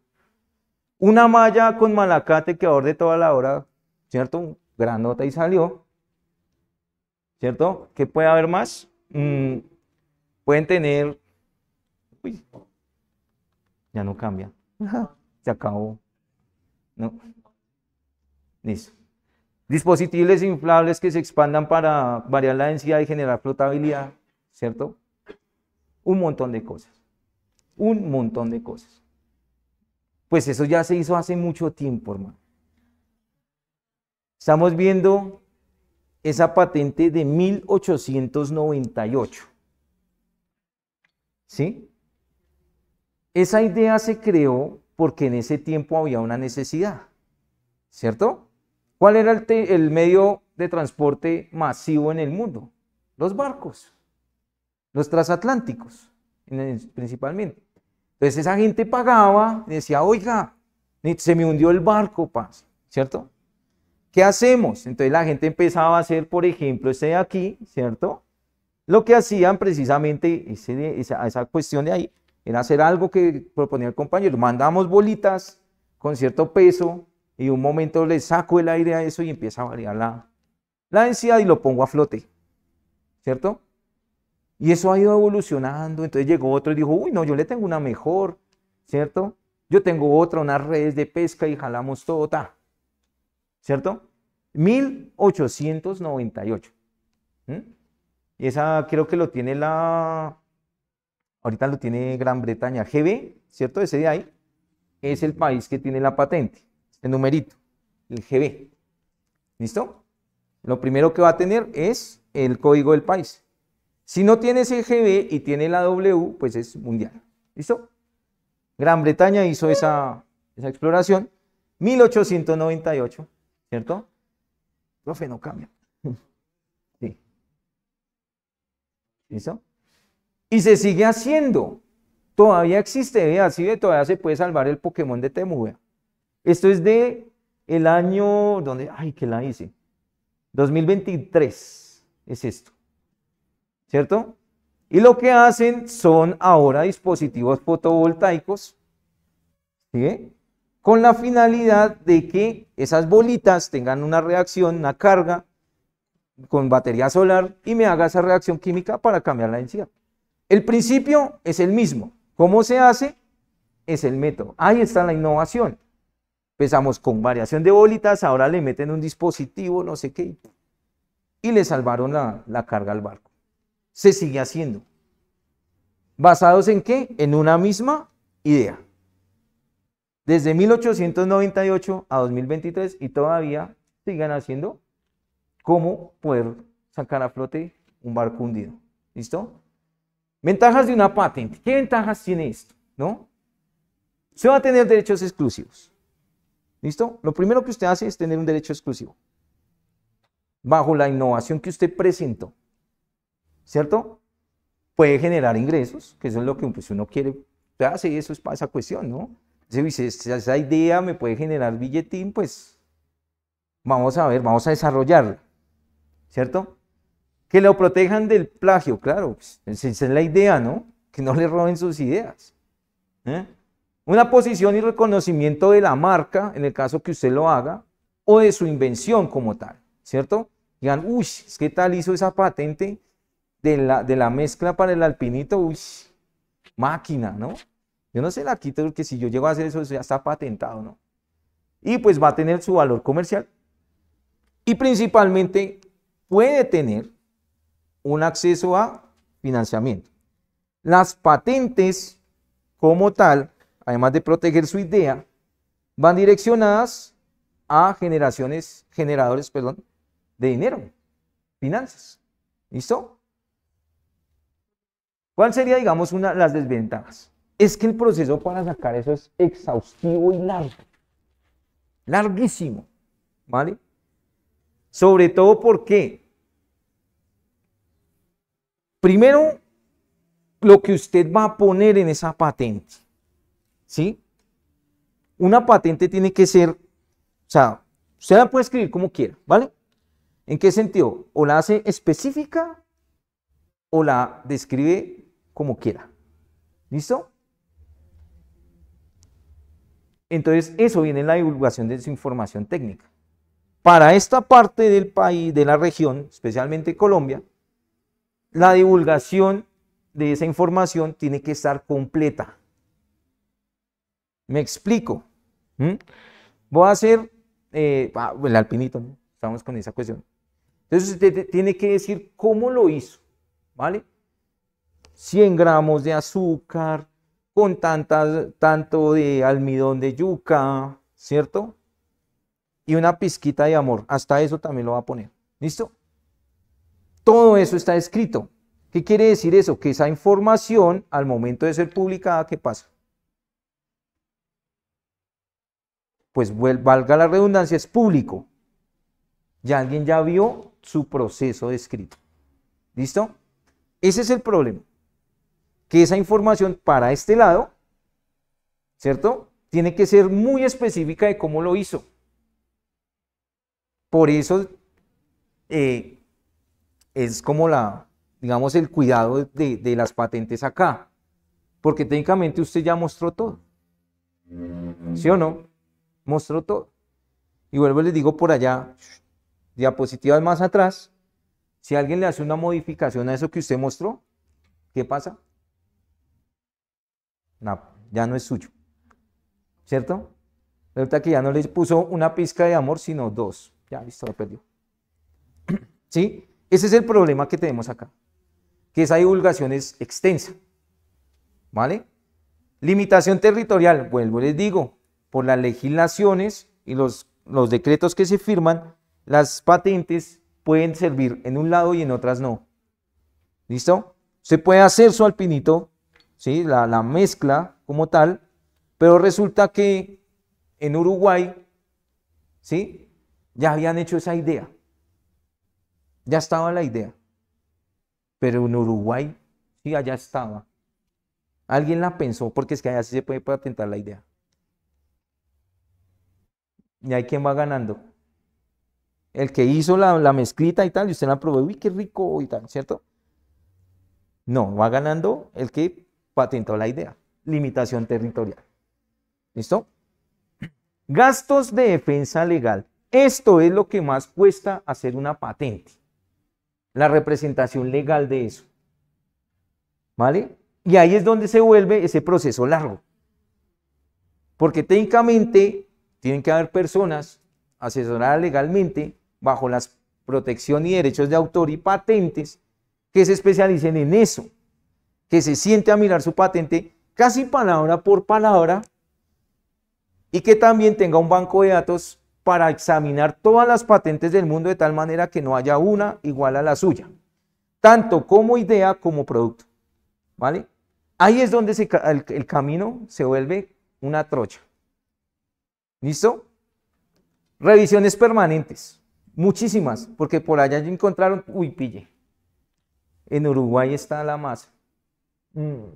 Una malla con malacate que aborde toda la hora, ¿cierto? Granota y salió. ¿Cierto? ¿Qué puede haber más? Mm, pueden tener... Uy, ya no cambia. Se acabó. No. Listo. Dispositivos inflables que se expandan para variar la densidad y generar flotabilidad, ¿cierto? Un montón de cosas. Un montón de cosas. Pues eso ya se hizo hace mucho tiempo, hermano. Estamos viendo esa patente de 1898. ¿Sí? Esa idea se creó porque en ese tiempo había una necesidad, ¿cierto? ¿Cuál era el, medio de transporte masivo en el mundo? Los barcos, los transatlánticos principalmente. Entonces esa gente pagaba, y decía, oiga, se me hundió el barco, ¿cierto? ¿Qué hacemos? Entonces la gente empezaba a hacer, por ejemplo, este de aquí, ¿cierto? Lo que hacían precisamente ese esa, cuestión de ahí era hacer algo que proponía el compañero. Mandamos bolitas con cierto peso y un momento le saco el aire a eso y empieza a variar la, la densidad y lo pongo a flote. ¿Cierto? Y eso ha ido evolucionando. Entonces llegó otro y dijo, uy, no, yo le tengo una mejor. ¿Cierto? Yo tengo otra, unas redes de pesca y jalamos todo. ¿Cierto? 1898. Y esa creo que lo tiene la... Ahorita lo tiene Gran Bretaña. GB, ¿cierto? Ese de ahí es el país que tiene la patente el numerito, el GB. ¿Listo? Lo primero que va a tener es el código del país. Si no tiene ese GB y tiene la W, pues es mundial. ¿Listo? Gran Bretaña hizo esa, exploración. 1898, ¿cierto? Profe, no cambia. Sí. ¿Listo? Y se sigue haciendo. Todavía existe, vea, así de todavía se puede salvar el Pokémon de Temu, esto es de el año, ¿dónde? Ay, que la hice. 2023 es esto. ¿Cierto? Y lo que hacen son ahora dispositivos fotovoltaicos, ¿sí? Con la finalidad de que esas bolitas tengan una reacción, una carga con batería solar y me haga esa reacción química para cambiar la densidad. El principio es el mismo. ¿Cómo se hace? Es el método. Ahí está la innovación. Empezamos con variación de bolitas, ahora le meten un dispositivo, no sé qué, y le salvaron la, carga al barco. Se sigue haciendo. ¿Basados en qué? En una misma idea. Desde 1898 a 2023 y todavía siguen haciendo cómo poder sacar a flote un barco hundido. ¿Listo? Ventajas de una patente. ¿Qué ventajas tiene esto? ¿No? Se va a tener derechos exclusivos. ¿Listo? Lo primero que usted hace es tener un derecho exclusivo bajo la innovación que usted presentó. ¿Cierto? Puede generar ingresos, que eso es lo que pues, uno quiere. Hace eso es para esa cuestión, ¿no? Si esa idea me puede generar billetín, pues vamos a ver, vamos a desarrollarla. ¿Cierto? Que lo protejan del plagio, claro. Pues, esa es la idea, ¿no? Que no le roben sus ideas. ¿eh? Una posición y reconocimiento de la marca, en el caso que usted lo haga, o de su invención como tal, ¿cierto? Digan, uy, ¿qué tal hizo esa patente de la, de la mezcla para el alpinito? Uy, máquina, ¿no? Yo no se la quito porque si yo llego a hacer eso ya está patentado, ¿no? Y pues va a tener su valor comercial. Y principalmente puede tener un acceso a financiamiento. Las patentes como tal además de proteger su idea, van direccionadas a generaciones, generadores, perdón, de dinero, finanzas. ¿Listo? ¿Cuál sería, digamos, una las desventajas? Es que el proceso para sacar eso es exhaustivo y largo. Larguísimo. ¿Vale? Sobre todo porque, primero, lo que usted va a poner en esa patente. ¿sí? Una patente tiene que ser, o sea, usted la puede escribir como quiera, ¿vale? ¿En qué sentido? O la hace específica o la describe como quiera. ¿Listo? Entonces, eso viene en la divulgación de su información técnica. Para esta parte del país, de la región, especialmente Colombia, la divulgación de esa información tiene que estar completa. Me explico. Voy a hacer eh, ah, el alpinito, estamos con esa cuestión. Entonces usted tiene que decir cómo lo hizo, ¿vale? 100 gramos de azúcar, con tanto de almidón de yuca, ¿cierto? Y una pizquita de amor. Hasta eso también lo va a poner. ¿Listo? Todo eso está escrito. ¿Qué quiere decir eso? Que esa información, al momento de ser publicada, ¿qué pasa? pues valga la redundancia, es público. Ya alguien ya vio su proceso escrito. ¿Listo? Ese es el problema. Que esa información para este lado, ¿cierto? Tiene que ser muy específica de cómo lo hizo. Por eso eh, es como la, digamos, el cuidado de, de las patentes acá. Porque técnicamente usted ya mostró todo. ¿Sí o no? mostró todo. Y vuelvo les digo por allá, diapositivas más atrás, si alguien le hace una modificación a eso que usted mostró, ¿qué pasa? No, ya no es suyo. ¿Cierto? Resulta que ya no le puso una pizca de amor, sino dos. Ya, listo, lo perdió. ¿Sí? Ese es el problema que tenemos acá, que esa divulgación es extensa. ¿Vale? Limitación territorial, vuelvo, les digo, por las legislaciones y los, los decretos que se firman, las patentes pueden servir en un lado y en otras no. ¿Listo? Se puede hacer su alpinito, ¿sí? la, mezcla como tal, pero resulta que en Uruguay, ¿sí? Ya habían hecho esa idea. Ya estaba la idea. Pero en Uruguay, sí, allá estaba. Alguien la pensó, porque es que allá sí se puede patentar la idea. Y hay quien va ganando. El que hizo la, la mezclita y tal, y usted la probó, uy, qué rico y tal, ¿cierto? No, va ganando el que patentó la idea. Limitación territorial. ¿Listo? Gastos de defensa legal. Esto es lo que más cuesta hacer una patente. La representación legal de eso. ¿Vale? Y ahí es donde se vuelve ese proceso largo. Porque técnicamente tienen que haber personas asesoradas legalmente bajo las protección y derechos de autor y patentes que se especialicen en eso, que se siente a mirar su patente casi palabra por palabra y que también tenga un banco de datos para examinar todas las patentes del mundo de tal manera que no haya una igual a la suya, tanto como idea como producto. ¿Vale? Ahí es donde el camino se vuelve una trocha. ¿Listo? Revisiones permanentes, muchísimas, porque por allá ya encontraron, uy, pille. En Uruguay está la masa. Mm.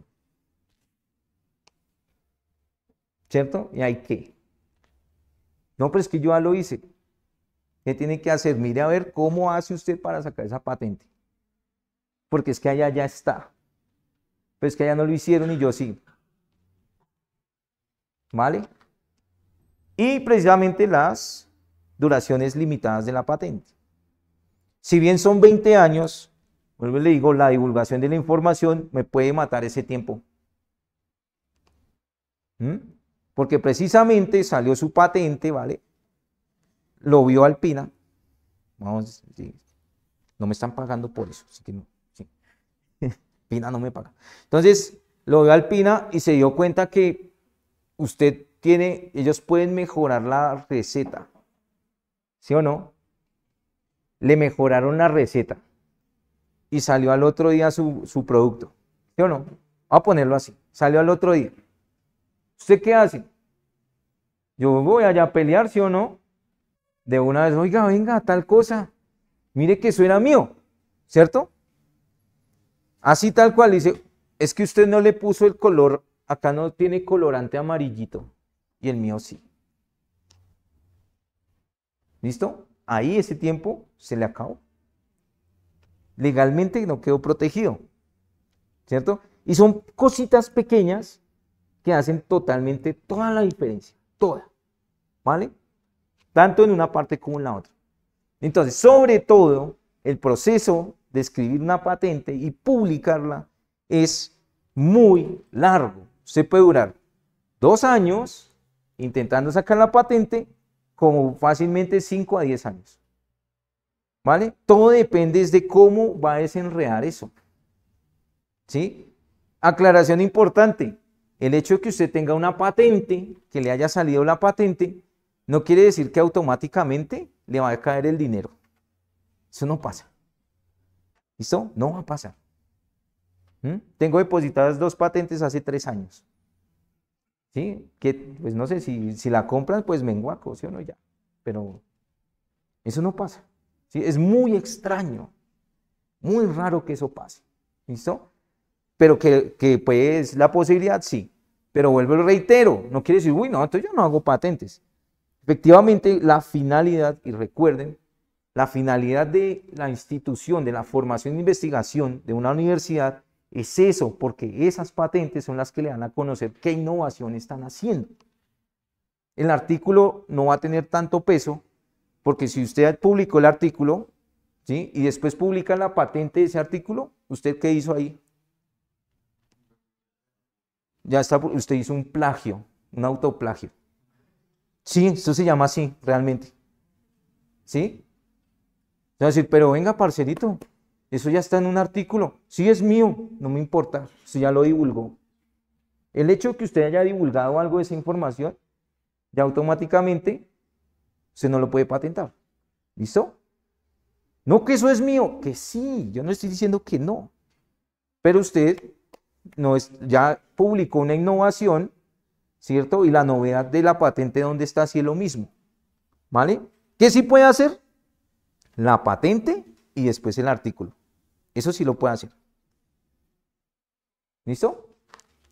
¿Cierto? ¿Y hay que. No, pero es que yo ya lo hice. ¿Qué tiene que hacer? Mire a ver cómo hace usted para sacar esa patente. Porque es que allá ya está. Pero es que allá no lo hicieron y yo sí. ¿Vale? y precisamente las duraciones limitadas de la patente. Si bien son 20 años, vuelvo y le digo, la divulgación de la información me puede matar ese tiempo. ¿Mm? Porque precisamente salió su patente, ¿vale? Lo vio Alpina. Vamos, no me están pagando por eso, así que no. Pina no me paga. Entonces, lo vio Alpina y se dio cuenta que usted tiene, ellos pueden mejorar la receta. ¿Sí o no? Le mejoraron la receta y salió al otro día su, producto. ¿Sí o no? Vamos a ponerlo así. Salió al otro día. ¿Usted qué hace? Yo voy allá a pelear, ¿sí o no? De una vez, oiga, venga, tal cosa. Mire que eso era mío, ¿cierto? Así tal cual. Dice, es que usted no le puso el color, acá no tiene colorante amarillito y el mío sí. ¿Listo? Ahí ese tiempo se le acabó. Legalmente no quedó protegido. ¿Cierto? Y son cositas pequeñas que hacen totalmente toda la diferencia. Toda. ¿Vale? Tanto en una parte como en la otra. Entonces, sobre todo, el proceso de escribir una patente y publicarla es muy largo. Se puede durar dos años intentando sacar la patente como fácilmente 5 a 10 años. ¿Vale? Todo depende de cómo va a desenredar eso. ¿Sí? Aclaración importante. El hecho de que usted tenga una patente, que le haya salido la patente, no quiere decir que automáticamente le va a caer el dinero. Eso no pasa. ¿Listo? No va a pasar. ¿Mm? Tengo depositadas dos patentes hace tres años. ¿sí? Que, pues no sé, si, la compran, pues menguaco, ¿sí o no? Ya. Pero eso no pasa. ¿sí? Es muy extraño, muy raro que eso pase. ¿Listo? Pero que, que pues la posibilidad, sí. Pero vuelvo y reitero, no quiere decir, uy, no, entonces yo no hago patentes. Efectivamente, la finalidad, y recuerden, la finalidad de la institución, de la formación de investigación de una universidad, es eso, porque esas patentes son las que le dan a conocer qué innovación están haciendo. El artículo no va a tener tanto peso, porque si usted publicó el artículo ¿sí? y después publica la patente de ese artículo, ¿usted qué hizo ahí? Ya está, usted hizo un plagio, un autoplagio. Sí, esto se llama así, realmente. ¿Sí? Es decir, pero venga, parcerito, eso ya está en un artículo. Si es mío, no me importa, si ya lo divulgó. El hecho de que usted haya divulgado algo de esa información, ya automáticamente se no lo puede patentar. ¿Listo? No que eso es mío, que sí, yo no estoy diciendo que no. Pero usted no es, ya publicó una innovación, ¿cierto? Y la novedad de la patente donde está Si es lo mismo. ¿Vale? ¿Qué sí puede hacer? La patente y después el artículo. Eso sí lo puede hacer. ¿Listo?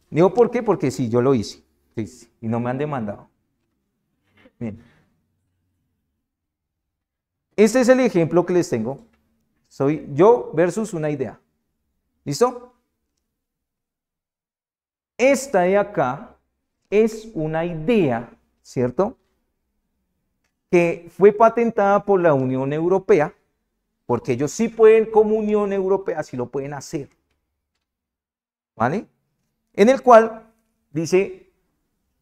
Digo, ¿por qué? Porque sí, yo lo hice. y no me han demandado. Bien. Este es el ejemplo que les tengo. Soy yo versus una idea. ¿Listo? Esta de acá es una idea, ¿cierto? Que fue patentada por la Unión Europea porque ellos sí pueden, como Unión Europea, sí lo pueden hacer. ¿Vale? En el cual dice,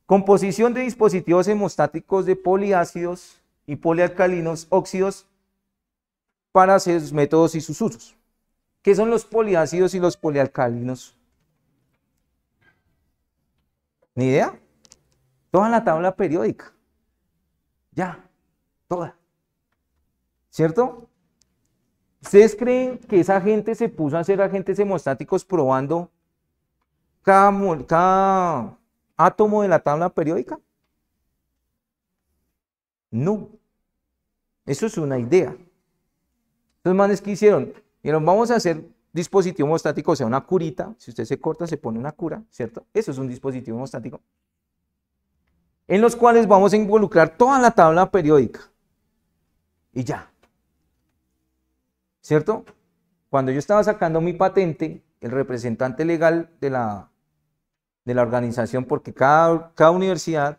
composición de dispositivos hemostáticos de poliácidos y polialcalinos óxidos para sus métodos y sus usos. ¿Qué son los poliácidos y los polialcalinos? ¿Ni idea? Toda la tabla periódica. Ya, toda. ¿Cierto? ¿Ustedes creen que esa gente se puso a hacer agentes hemostáticos probando cada, átomo de la tabla periódica? No. Eso es una idea. Los manes que hicieron, dijeron, vamos a hacer dispositivo hemostático, o sea, una curita. Si usted se corta, se pone una cura, ¿cierto? Eso es un dispositivo hemostático. En los cuales vamos a involucrar toda la tabla periódica. Y ya. ¿cierto? Cuando yo estaba sacando mi patente, el representante legal de la, de la organización, porque cada, cada universidad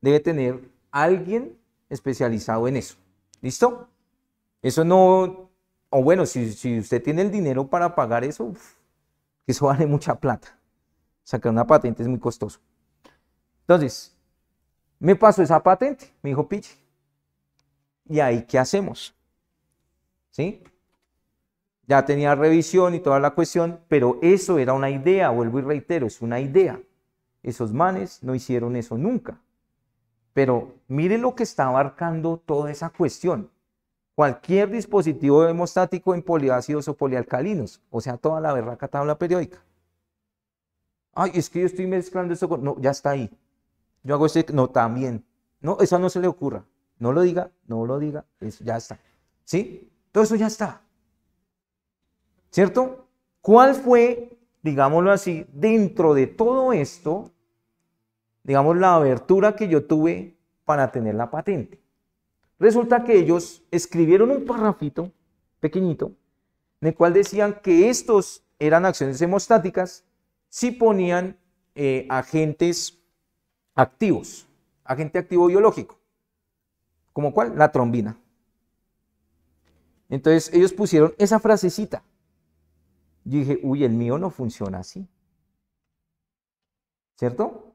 debe tener alguien especializado en eso. ¿Listo? Eso no, o bueno, si, usted tiene el dinero para pagar eso, que eso vale mucha plata. Sacar una patente es muy costoso. Entonces, me pasó esa patente, me dijo Pichi. ¿Y ahí qué hacemos? ¿Sí? ya tenía revisión y toda la cuestión, pero eso era una idea, vuelvo y reitero, es una idea. Esos manes no hicieron eso nunca. Pero miren lo que está abarcando toda esa cuestión. Cualquier dispositivo hemostático en poliácidos o polialcalinos, o sea, toda la berraca tabla periódica. Ay, es que yo estoy mezclando eso con... No, ya está ahí. Yo hago este... No, también. No, eso no se le ocurra. No lo diga, no lo diga, eso ya está. ¿Sí? Todo eso ya está. ¿Cierto? ¿Cuál fue, digámoslo así, dentro de todo esto, digamos, la abertura que yo tuve para tener la patente? Resulta que ellos escribieron un parrafito pequeñito en el cual decían que estos eran acciones hemostáticas si ponían eh, agentes activos, agente activo biológico, como cuál, la trombina. Entonces ellos pusieron esa frasecita yo dije, uy, el mío no funciona así. ¿Cierto?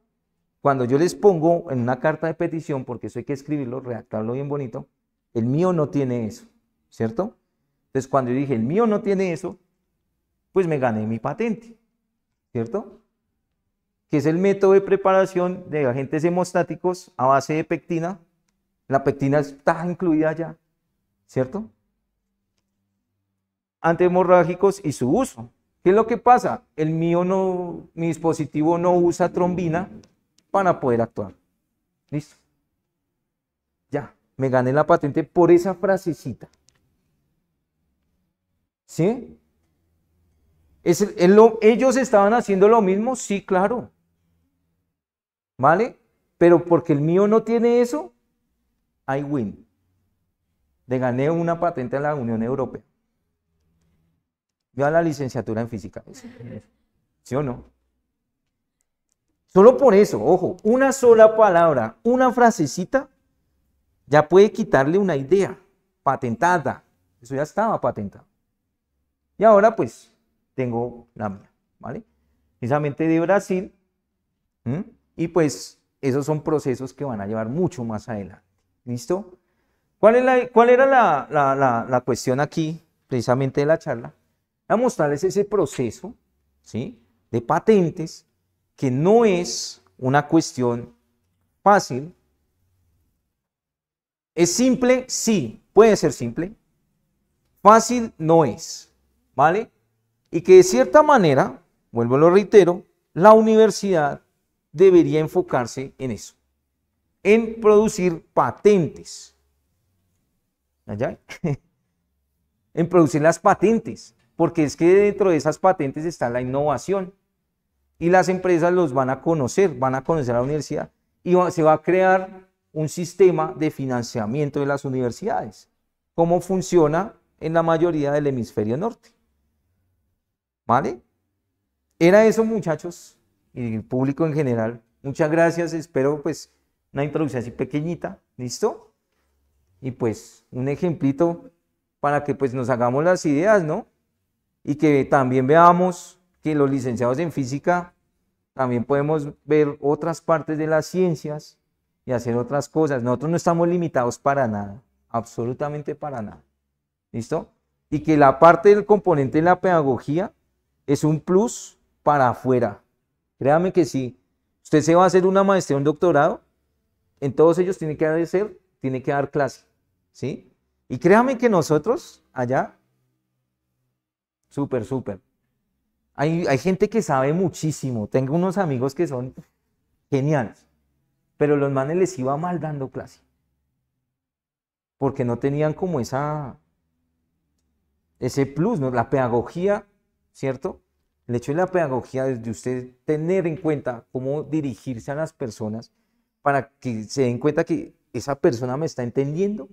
Cuando yo les pongo en una carta de petición, porque eso hay que escribirlo, redactarlo bien bonito, el mío no tiene eso, ¿cierto? Entonces, cuando yo dije, el mío no tiene eso, pues me gané mi patente, ¿cierto? Que es el método de preparación de agentes hemostáticos a base de pectina. La pectina está incluida ya, ¿cierto? antihemorrágicos y su uso. ¿Qué es lo que pasa? El mío no, mi dispositivo no usa trombina para poder actuar. Listo. Ya, me gané la patente por esa frasecita. ¿Sí? ¿Ellos estaban haciendo lo mismo? Sí, claro. ¿Vale? Pero porque el mío no tiene eso, I win. Le gané una patente a la Unión Europea a la licenciatura en física. ¿Sí o no? Solo por eso, ojo, una sola palabra, una frasecita, ya puede quitarle una idea patentada. Eso ya estaba patentado. Y ahora pues tengo la mía, ¿vale? Precisamente de Brasil. Y pues esos son procesos que van a llevar mucho más adelante. ¿Listo? ¿Cuál, cuál era la cuestión aquí precisamente de la charla? a mostrarles ese proceso ¿sí? de patentes que no es una cuestión fácil. ¿Es simple? Sí, puede ser simple. Fácil no es, ¿vale? Y que de cierta manera, vuelvo a lo reitero, la universidad debería enfocarse en eso, en producir patentes. ¿Allá? en producir las patentes, porque es que dentro de esas patentes está la innovación y las empresas los van a conocer, van a conocer a la universidad y se va a crear un sistema de financiamiento de las universidades, como funciona en la mayoría del hemisferio norte. ¿Vale? Era eso, muchachos, y el público en general. Muchas gracias, espero pues una introducción así pequeñita, ¿listo? Y pues un ejemplito para que pues nos hagamos las ideas, ¿no? y que también veamos que los licenciados en física también podemos ver otras partes de las ciencias y hacer otras cosas. Nosotros no estamos limitados para nada, absolutamente para nada. ¿Listo? Y que la parte del componente de la pedagogía es un plus para afuera. Créame que sí. usted se va a hacer una maestría, un doctorado, en todos ellos tiene que hacer, tiene que dar clase. ¿Sí? Y créame que nosotros allá Súper, súper. Hay, gente que sabe muchísimo. Tengo unos amigos que son geniales. Pero los manes les iba mal dando clase. Porque no tenían como esa, ese plus, ¿no? La pedagogía, ¿cierto? El hecho de la pedagogía es de usted tener en cuenta cómo dirigirse a las personas para que se den cuenta que esa persona me está entendiendo,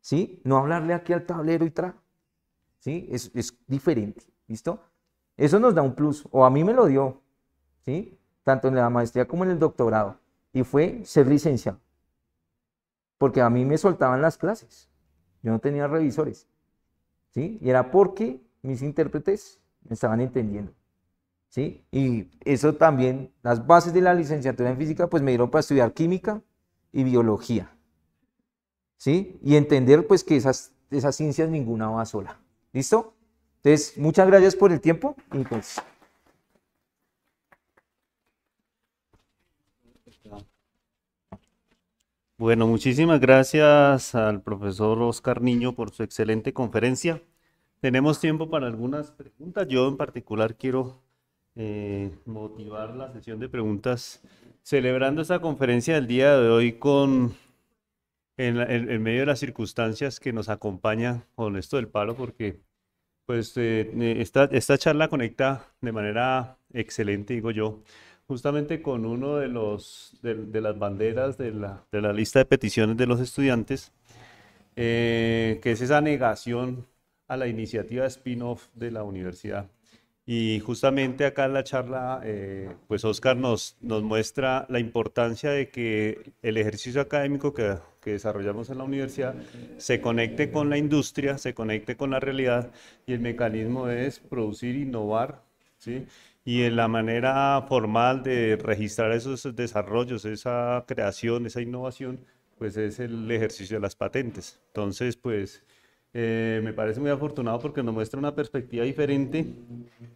¿sí? No hablarle aquí al tablero y tra. Es, diferente, ¿listo? Eso nos da un plus, o a mí me lo dio, ¿sí? Tanto en la maestría como en el doctorado, y fue ser licenciado, porque a mí me soltaban las clases, yo no tenía revisores, ¿sí? Y era porque mis intérpretes me estaban entendiendo. ¿Sí? Y eso también, las bases de la licenciatura en física, pues me dieron para estudiar química y biología, ¿sí? Y entender, pues, que esas, esas ciencias ninguna va sola, ¿Listo? Entonces, muchas gracias por el tiempo pues, Bueno, muchísimas gracias al profesor Oscar Niño por su excelente conferencia. Tenemos tiempo para algunas preguntas. Yo en particular quiero eh, motivar la sesión de preguntas celebrando esta conferencia del día de hoy con en, medio de las circunstancias que nos acompañan con esto del palo, porque pues eh, eh, esta, esta, charla conecta de manera excelente, digo yo, justamente con uno de, los, de, las banderas de la, de la, lista de peticiones de los estudiantes, eh, que es esa negación a la iniciativa spin-off de la universidad. Y justamente acá en la charla, pues Oscar nos, nos muestra la importancia de que el ejercicio académico que que desarrollamos en la universidad se conecte con la industria, se conecte con la realidad y el mecanismo es producir, innovar, ¿sí? Y en la manera formal de registrar esos desarrollos, esa creación, esa innovación, pues es el ejercicio de las patentes. Entonces, pues eh, me parece muy afortunado porque nos muestra una perspectiva diferente,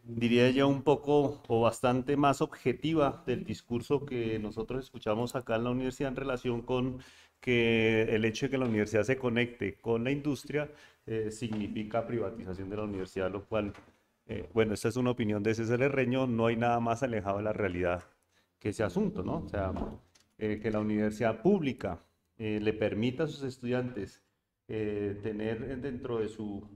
diría ya un poco o bastante más objetiva del discurso que nosotros escuchamos acá en la universidad en relación con que el hecho de que la universidad se conecte con la industria eh, significa privatización de la universidad, lo cual, eh, bueno, esta es una opinión de César Herreño, no hay nada más alejado de la realidad que ese asunto, ¿no? O sea, eh, que la universidad pública le permita a sus estudiantes tener dentro de su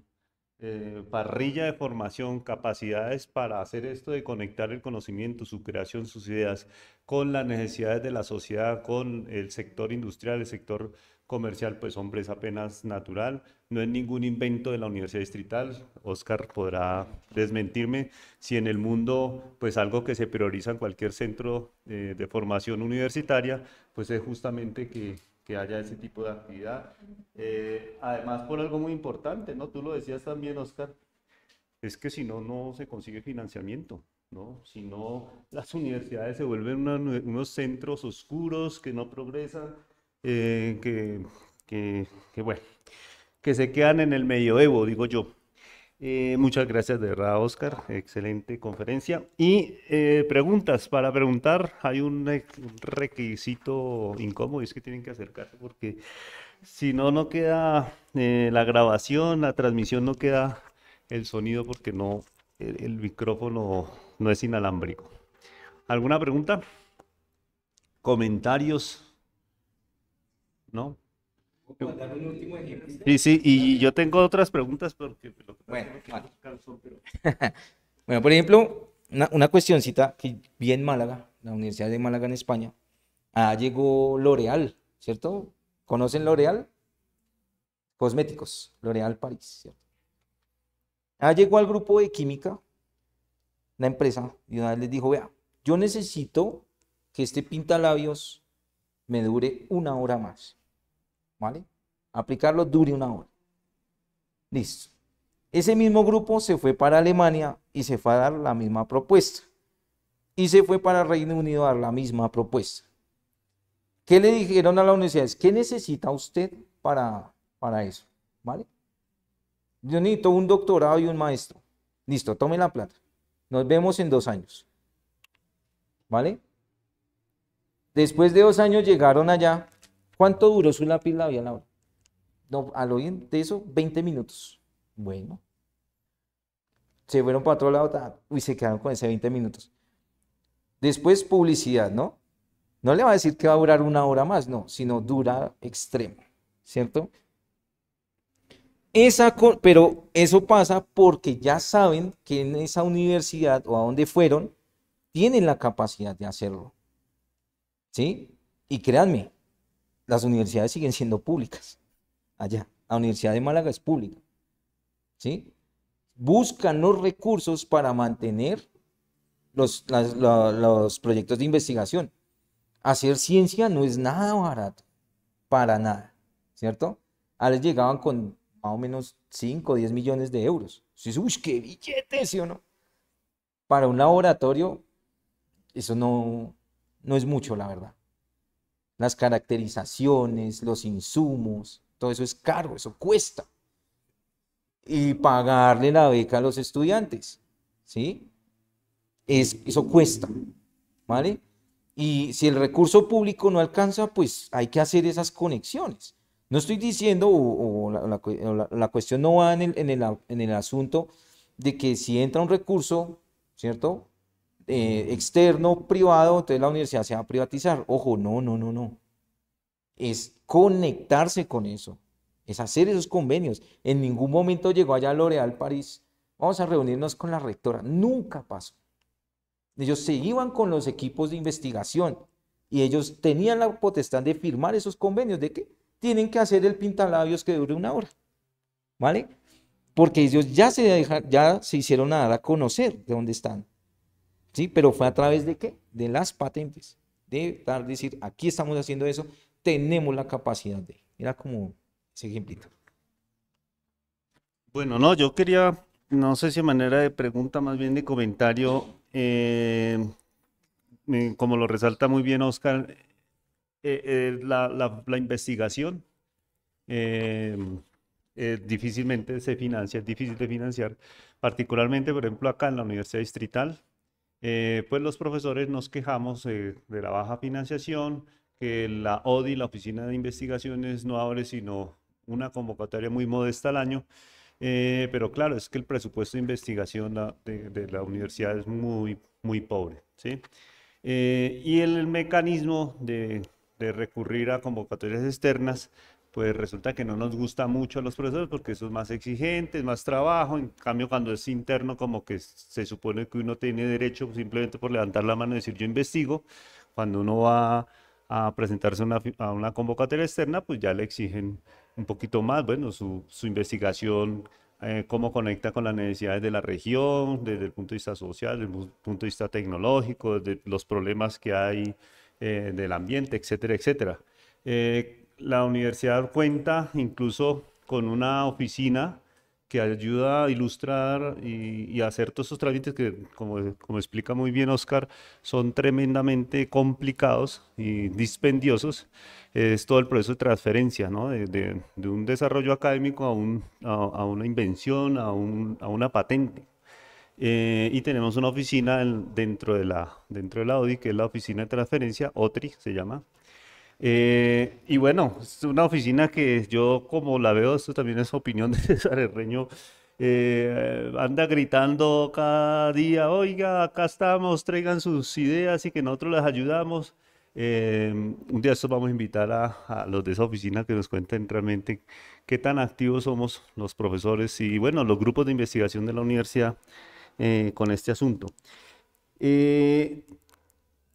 eh, parrilla de formación, capacidades para hacer esto de conectar el conocimiento, su creación, sus ideas con las necesidades de la sociedad, con el sector industrial, el sector comercial, pues hombre, es apenas natural, no es ningún invento de la Universidad Distrital. Oscar podrá desmentirme si en el mundo, pues algo que se prioriza en cualquier centro eh, de formación universitaria, pues es justamente que que haya ese tipo de actividad. Eh, además, por algo muy importante, ¿no? Tú lo decías también, Oscar, es que si no, no se consigue financiamiento, ¿no? Si no, las universidades se vuelven unos centros oscuros que no progresan, eh, que, que, bueno, que se quedan en el medioevo, digo yo. Eh, muchas gracias de verdad, Oscar. Excelente conferencia. Y eh, preguntas. Para preguntar hay un, requisito incómodo, es que tienen que acercarse porque si no, no queda eh, la grabación, la transmisión, no queda el sonido porque no, el micrófono no es inalámbrico. ¿Alguna pregunta? ¿Comentarios? ¿No? Sí, sí, y yo tengo otras preguntas porque... Bueno, bueno por ejemplo, una, una cuestioncita que vi en Málaga, la Universidad de Málaga en España. Ah, llegó L'Oreal, ¿cierto? ¿Conocen L'Oreal? Cosméticos, L'Oreal París, ¿cierto? Ah, llegó al grupo de química, la empresa, y una vez les dijo, vea, yo necesito que este pintalabios me dure una hora más. ¿Vale? Aplicarlo dure una hora. Listo. Ese mismo grupo se fue para Alemania y se fue a dar la misma propuesta. Y se fue para Reino Unido a dar la misma propuesta. ¿Qué le dijeron a la universidad? ¿Qué necesita usted para, para eso? ¿Vale? Yo necesito un doctorado y un maestro. Listo, tome la plata. Nos vemos en dos años. ¿Vale? Después de dos años llegaron allá ¿Cuánto duró su lápiz labial ahora? No, al oír de eso, 20 minutos. Bueno. Se fueron para otro lado y se quedaron con ese 20 minutos. Después publicidad, ¿no? No le va a decir que va a durar una hora más, no, sino dura extremo, ¿cierto? Esa, pero eso pasa porque ya saben que en esa universidad o a donde fueron, tienen la capacidad de hacerlo. ¿Sí? Y créanme, las universidades siguen siendo públicas. Allá, la Universidad de Málaga es pública. ¿Sí? Buscan los recursos para mantener los, los proyectos de investigación. Hacer ciencia no es nada barato, para nada, ¿cierto? A llegaban con más o menos 5 o 10 millones de euros. uy, qué billete, ¿sí o no? Para un laboratorio, eso no, no es mucho, la verdad las caracterizaciones, los insumos, todo eso es caro, eso cuesta. Y pagarle la beca a los estudiantes, ¿sí? Es, eso cuesta, ¿vale? Y si el recurso público no alcanza, pues hay que hacer esas conexiones. No estoy diciendo, o, la, cuestión no va en el asunto de que si entra un recurso, ¿cierto? Eh, externo, privado, entonces la universidad se va a privatizar. Ojo, no, no, no, no. Es conectarse con eso, es hacer esos convenios. En ningún momento llegó allá L'Oréal París, vamos a reunirnos con la rectora. Nunca pasó. Ellos se iban con los equipos de investigación y ellos tenían la potestad de firmar esos convenios de que tienen que hacer el pintalabios que dure una hora. ¿Vale? Porque ellos ya se, ya se hicieron a dar a conocer de dónde están. ¿sí? Pero fue a través de qué? De las patentes. De dar, decir, aquí estamos haciendo eso, tenemos la capacidad de. Era como ese ejemplito. Bueno, no, yo quería, no sé si manera de pregunta, más bien de comentario, eh, eh, como lo resalta muy bien Oscar, eh, la, investigación difícilmente se financia, es difícil de financiar, particularmente, por ejemplo, acá en la Universidad Distrital, eh, pues los profesores nos quejamos eh, de la baja financiación, que la ODI, la Oficina de Investigaciones, no abre sino una convocatoria muy modesta al año. Eh, pero claro, es que el presupuesto de investigación de, la universidad es muy, muy pobre. ¿sí? y el mecanismo de, recurrir a convocatorias externas, pues resulta que no nos gusta mucho a los profesores porque eso es más exigente, es más trabajo. En cambio, cuando es interno, como que se supone que uno tiene derecho simplemente por levantar la mano y decir yo investigo. Cuando uno va a presentarse a una convocatoria externa, pues ya le exigen un poquito más, bueno, su, investigación, eh, cómo conecta con las necesidades de la región, desde el punto de vista social, desde el punto de vista tecnológico, desde los problemas que hay eh, del ambiente, etcétera, etcétera. Eh, la universidad cuenta incluso con una oficina que ayuda a ilustrar y, hacer todos esos trámites que, como, explica muy bien Oscar, son tremendamente complicados y dispendiosos. Es todo el proceso de transferencia, ¿no? de, un desarrollo académico a, una invención, a, una patente. Eh, y tenemos una oficina dentro, de la, dentro de la ODI, que es la Oficina de Transferencia, OTRI se llama, eh, y bueno, es una oficina que yo como la veo, esto también es opinión de César Herreño, eh, anda gritando cada día, oiga, acá estamos, traigan sus ideas y que nosotros las ayudamos. Eh, un día eso vamos a invitar a, los de esa oficina que nos cuenten realmente qué tan activos somos los profesores y bueno, los grupos de investigación de la universidad con este asunto.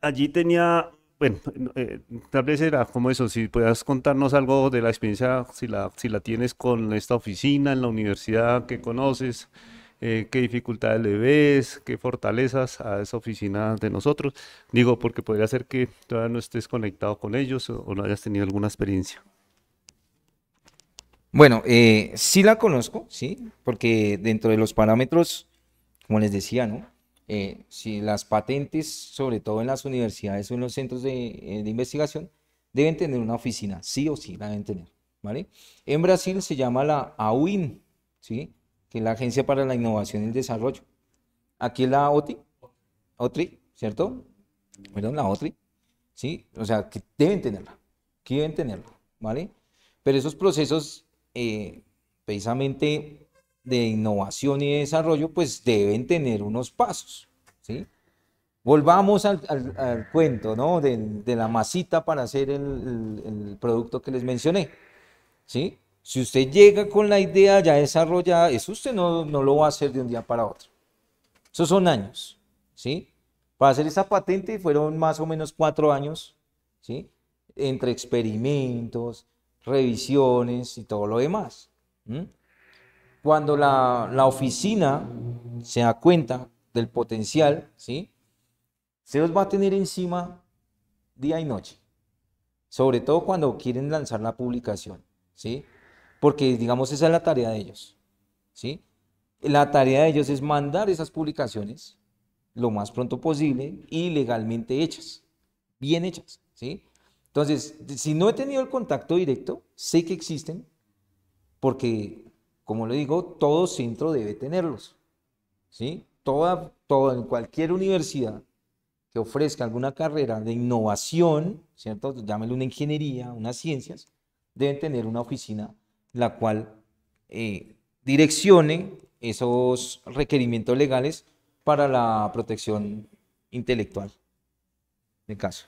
allí tenía bueno, eh, tal vez era como eso, si puedas contarnos algo de la experiencia, si la, tienes con esta oficina, en la universidad que conoces, eh, qué dificultades le ves, qué fortalezas a esa oficina de nosotros. Digo, porque podría ser que todavía no estés conectado con ellos o, no hayas tenido alguna experiencia. Bueno, eh, sí la conozco, sí, porque dentro de los parámetros, como les decía, ¿no? Eh, si las patentes, sobre todo en las universidades o en los centros eh, de, investigación, deben tener una oficina, sí o sí la deben tener. ¿vale? En Brasil se llama la AUIN, ¿sí? que es la Agencia para la Innovación y el Desarrollo. Aquí la OTI, OTRI, ¿cierto? Perdón, la OTRI, ¿sí? O sea, que deben tenerla, que deben tenerla, ¿vale? Pero esos procesos, eh, precisamente de innovación y desarrollo, pues deben tener unos pasos, ¿sí? Volvamos al, cuento, De, la masita para hacer el, producto que les mencioné, ¿sí? Si usted llega con la idea ya desarrollada, eso usted no, lo va a hacer de un día para otro. Esos son años, ¿sí? Para hacer esa patente fueron más o menos cuatro años, ¿sí? Entre experimentos, revisiones y todo lo demás. Cuando la, la oficina se da cuenta del potencial, ¿sí? Se los va a tener encima día y noche. Sobre todo cuando quieren lanzar la publicación, ¿sí? Porque, digamos, esa es la tarea de ellos, ¿sí? La tarea de ellos es mandar esas publicaciones lo más pronto posible y legalmente hechas, bien hechas, ¿sí? Entonces, si no he tenido el contacto directo, sé que existen porque como le digo, todo centro debe tenerlos. ¿sí? Toda, en cualquier universidad que ofrezca alguna carrera de innovación, ¿cierto? Llámelo una ingeniería, unas ciencias, deben tener una oficina la cual eh, direccione esos requerimientos legales para la protección intelectual. De caso.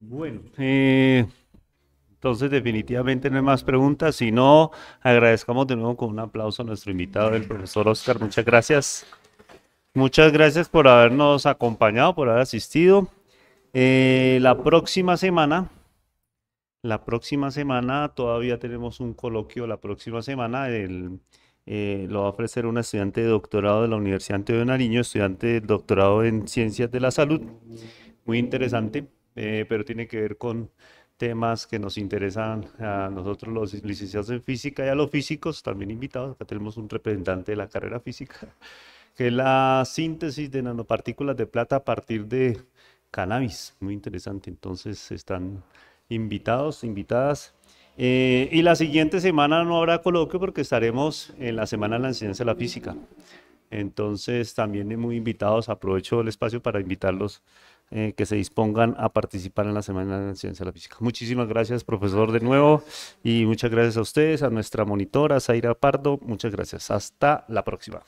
Bueno, eh, entonces, definitivamente no hay más preguntas. Si no, agradezcamos de nuevo con un aplauso a nuestro invitado, el profesor Oscar. Muchas gracias. Muchas gracias por habernos acompañado, por haber asistido. Eh, la próxima semana, la próxima semana todavía tenemos un coloquio. La próxima semana eh, lo va a ofrecer un estudiante de doctorado de la Universidad de Nariño, estudiante de doctorado en Ciencias de la Salud. Muy interesante, eh, pero tiene que ver con temas que nos interesan a nosotros los licenciados en física y a los físicos también invitados. Acá tenemos un representante de la carrera física, que es la síntesis de nanopartículas de plata a partir de cannabis. Muy interesante. Entonces están invitados, invitadas. Eh, y la siguiente semana no habrá coloquio porque estaremos en la Semana de la Enseñanza de la Física. Entonces también muy invitados. Aprovecho el espacio para invitarlos eh, que se dispongan a participar en la Semana de la Ciencia de la Física. Muchísimas gracias, profesor, de nuevo, y muchas gracias a ustedes, a nuestra monitora, Zaira Pardo. Muchas gracias. Hasta la próxima.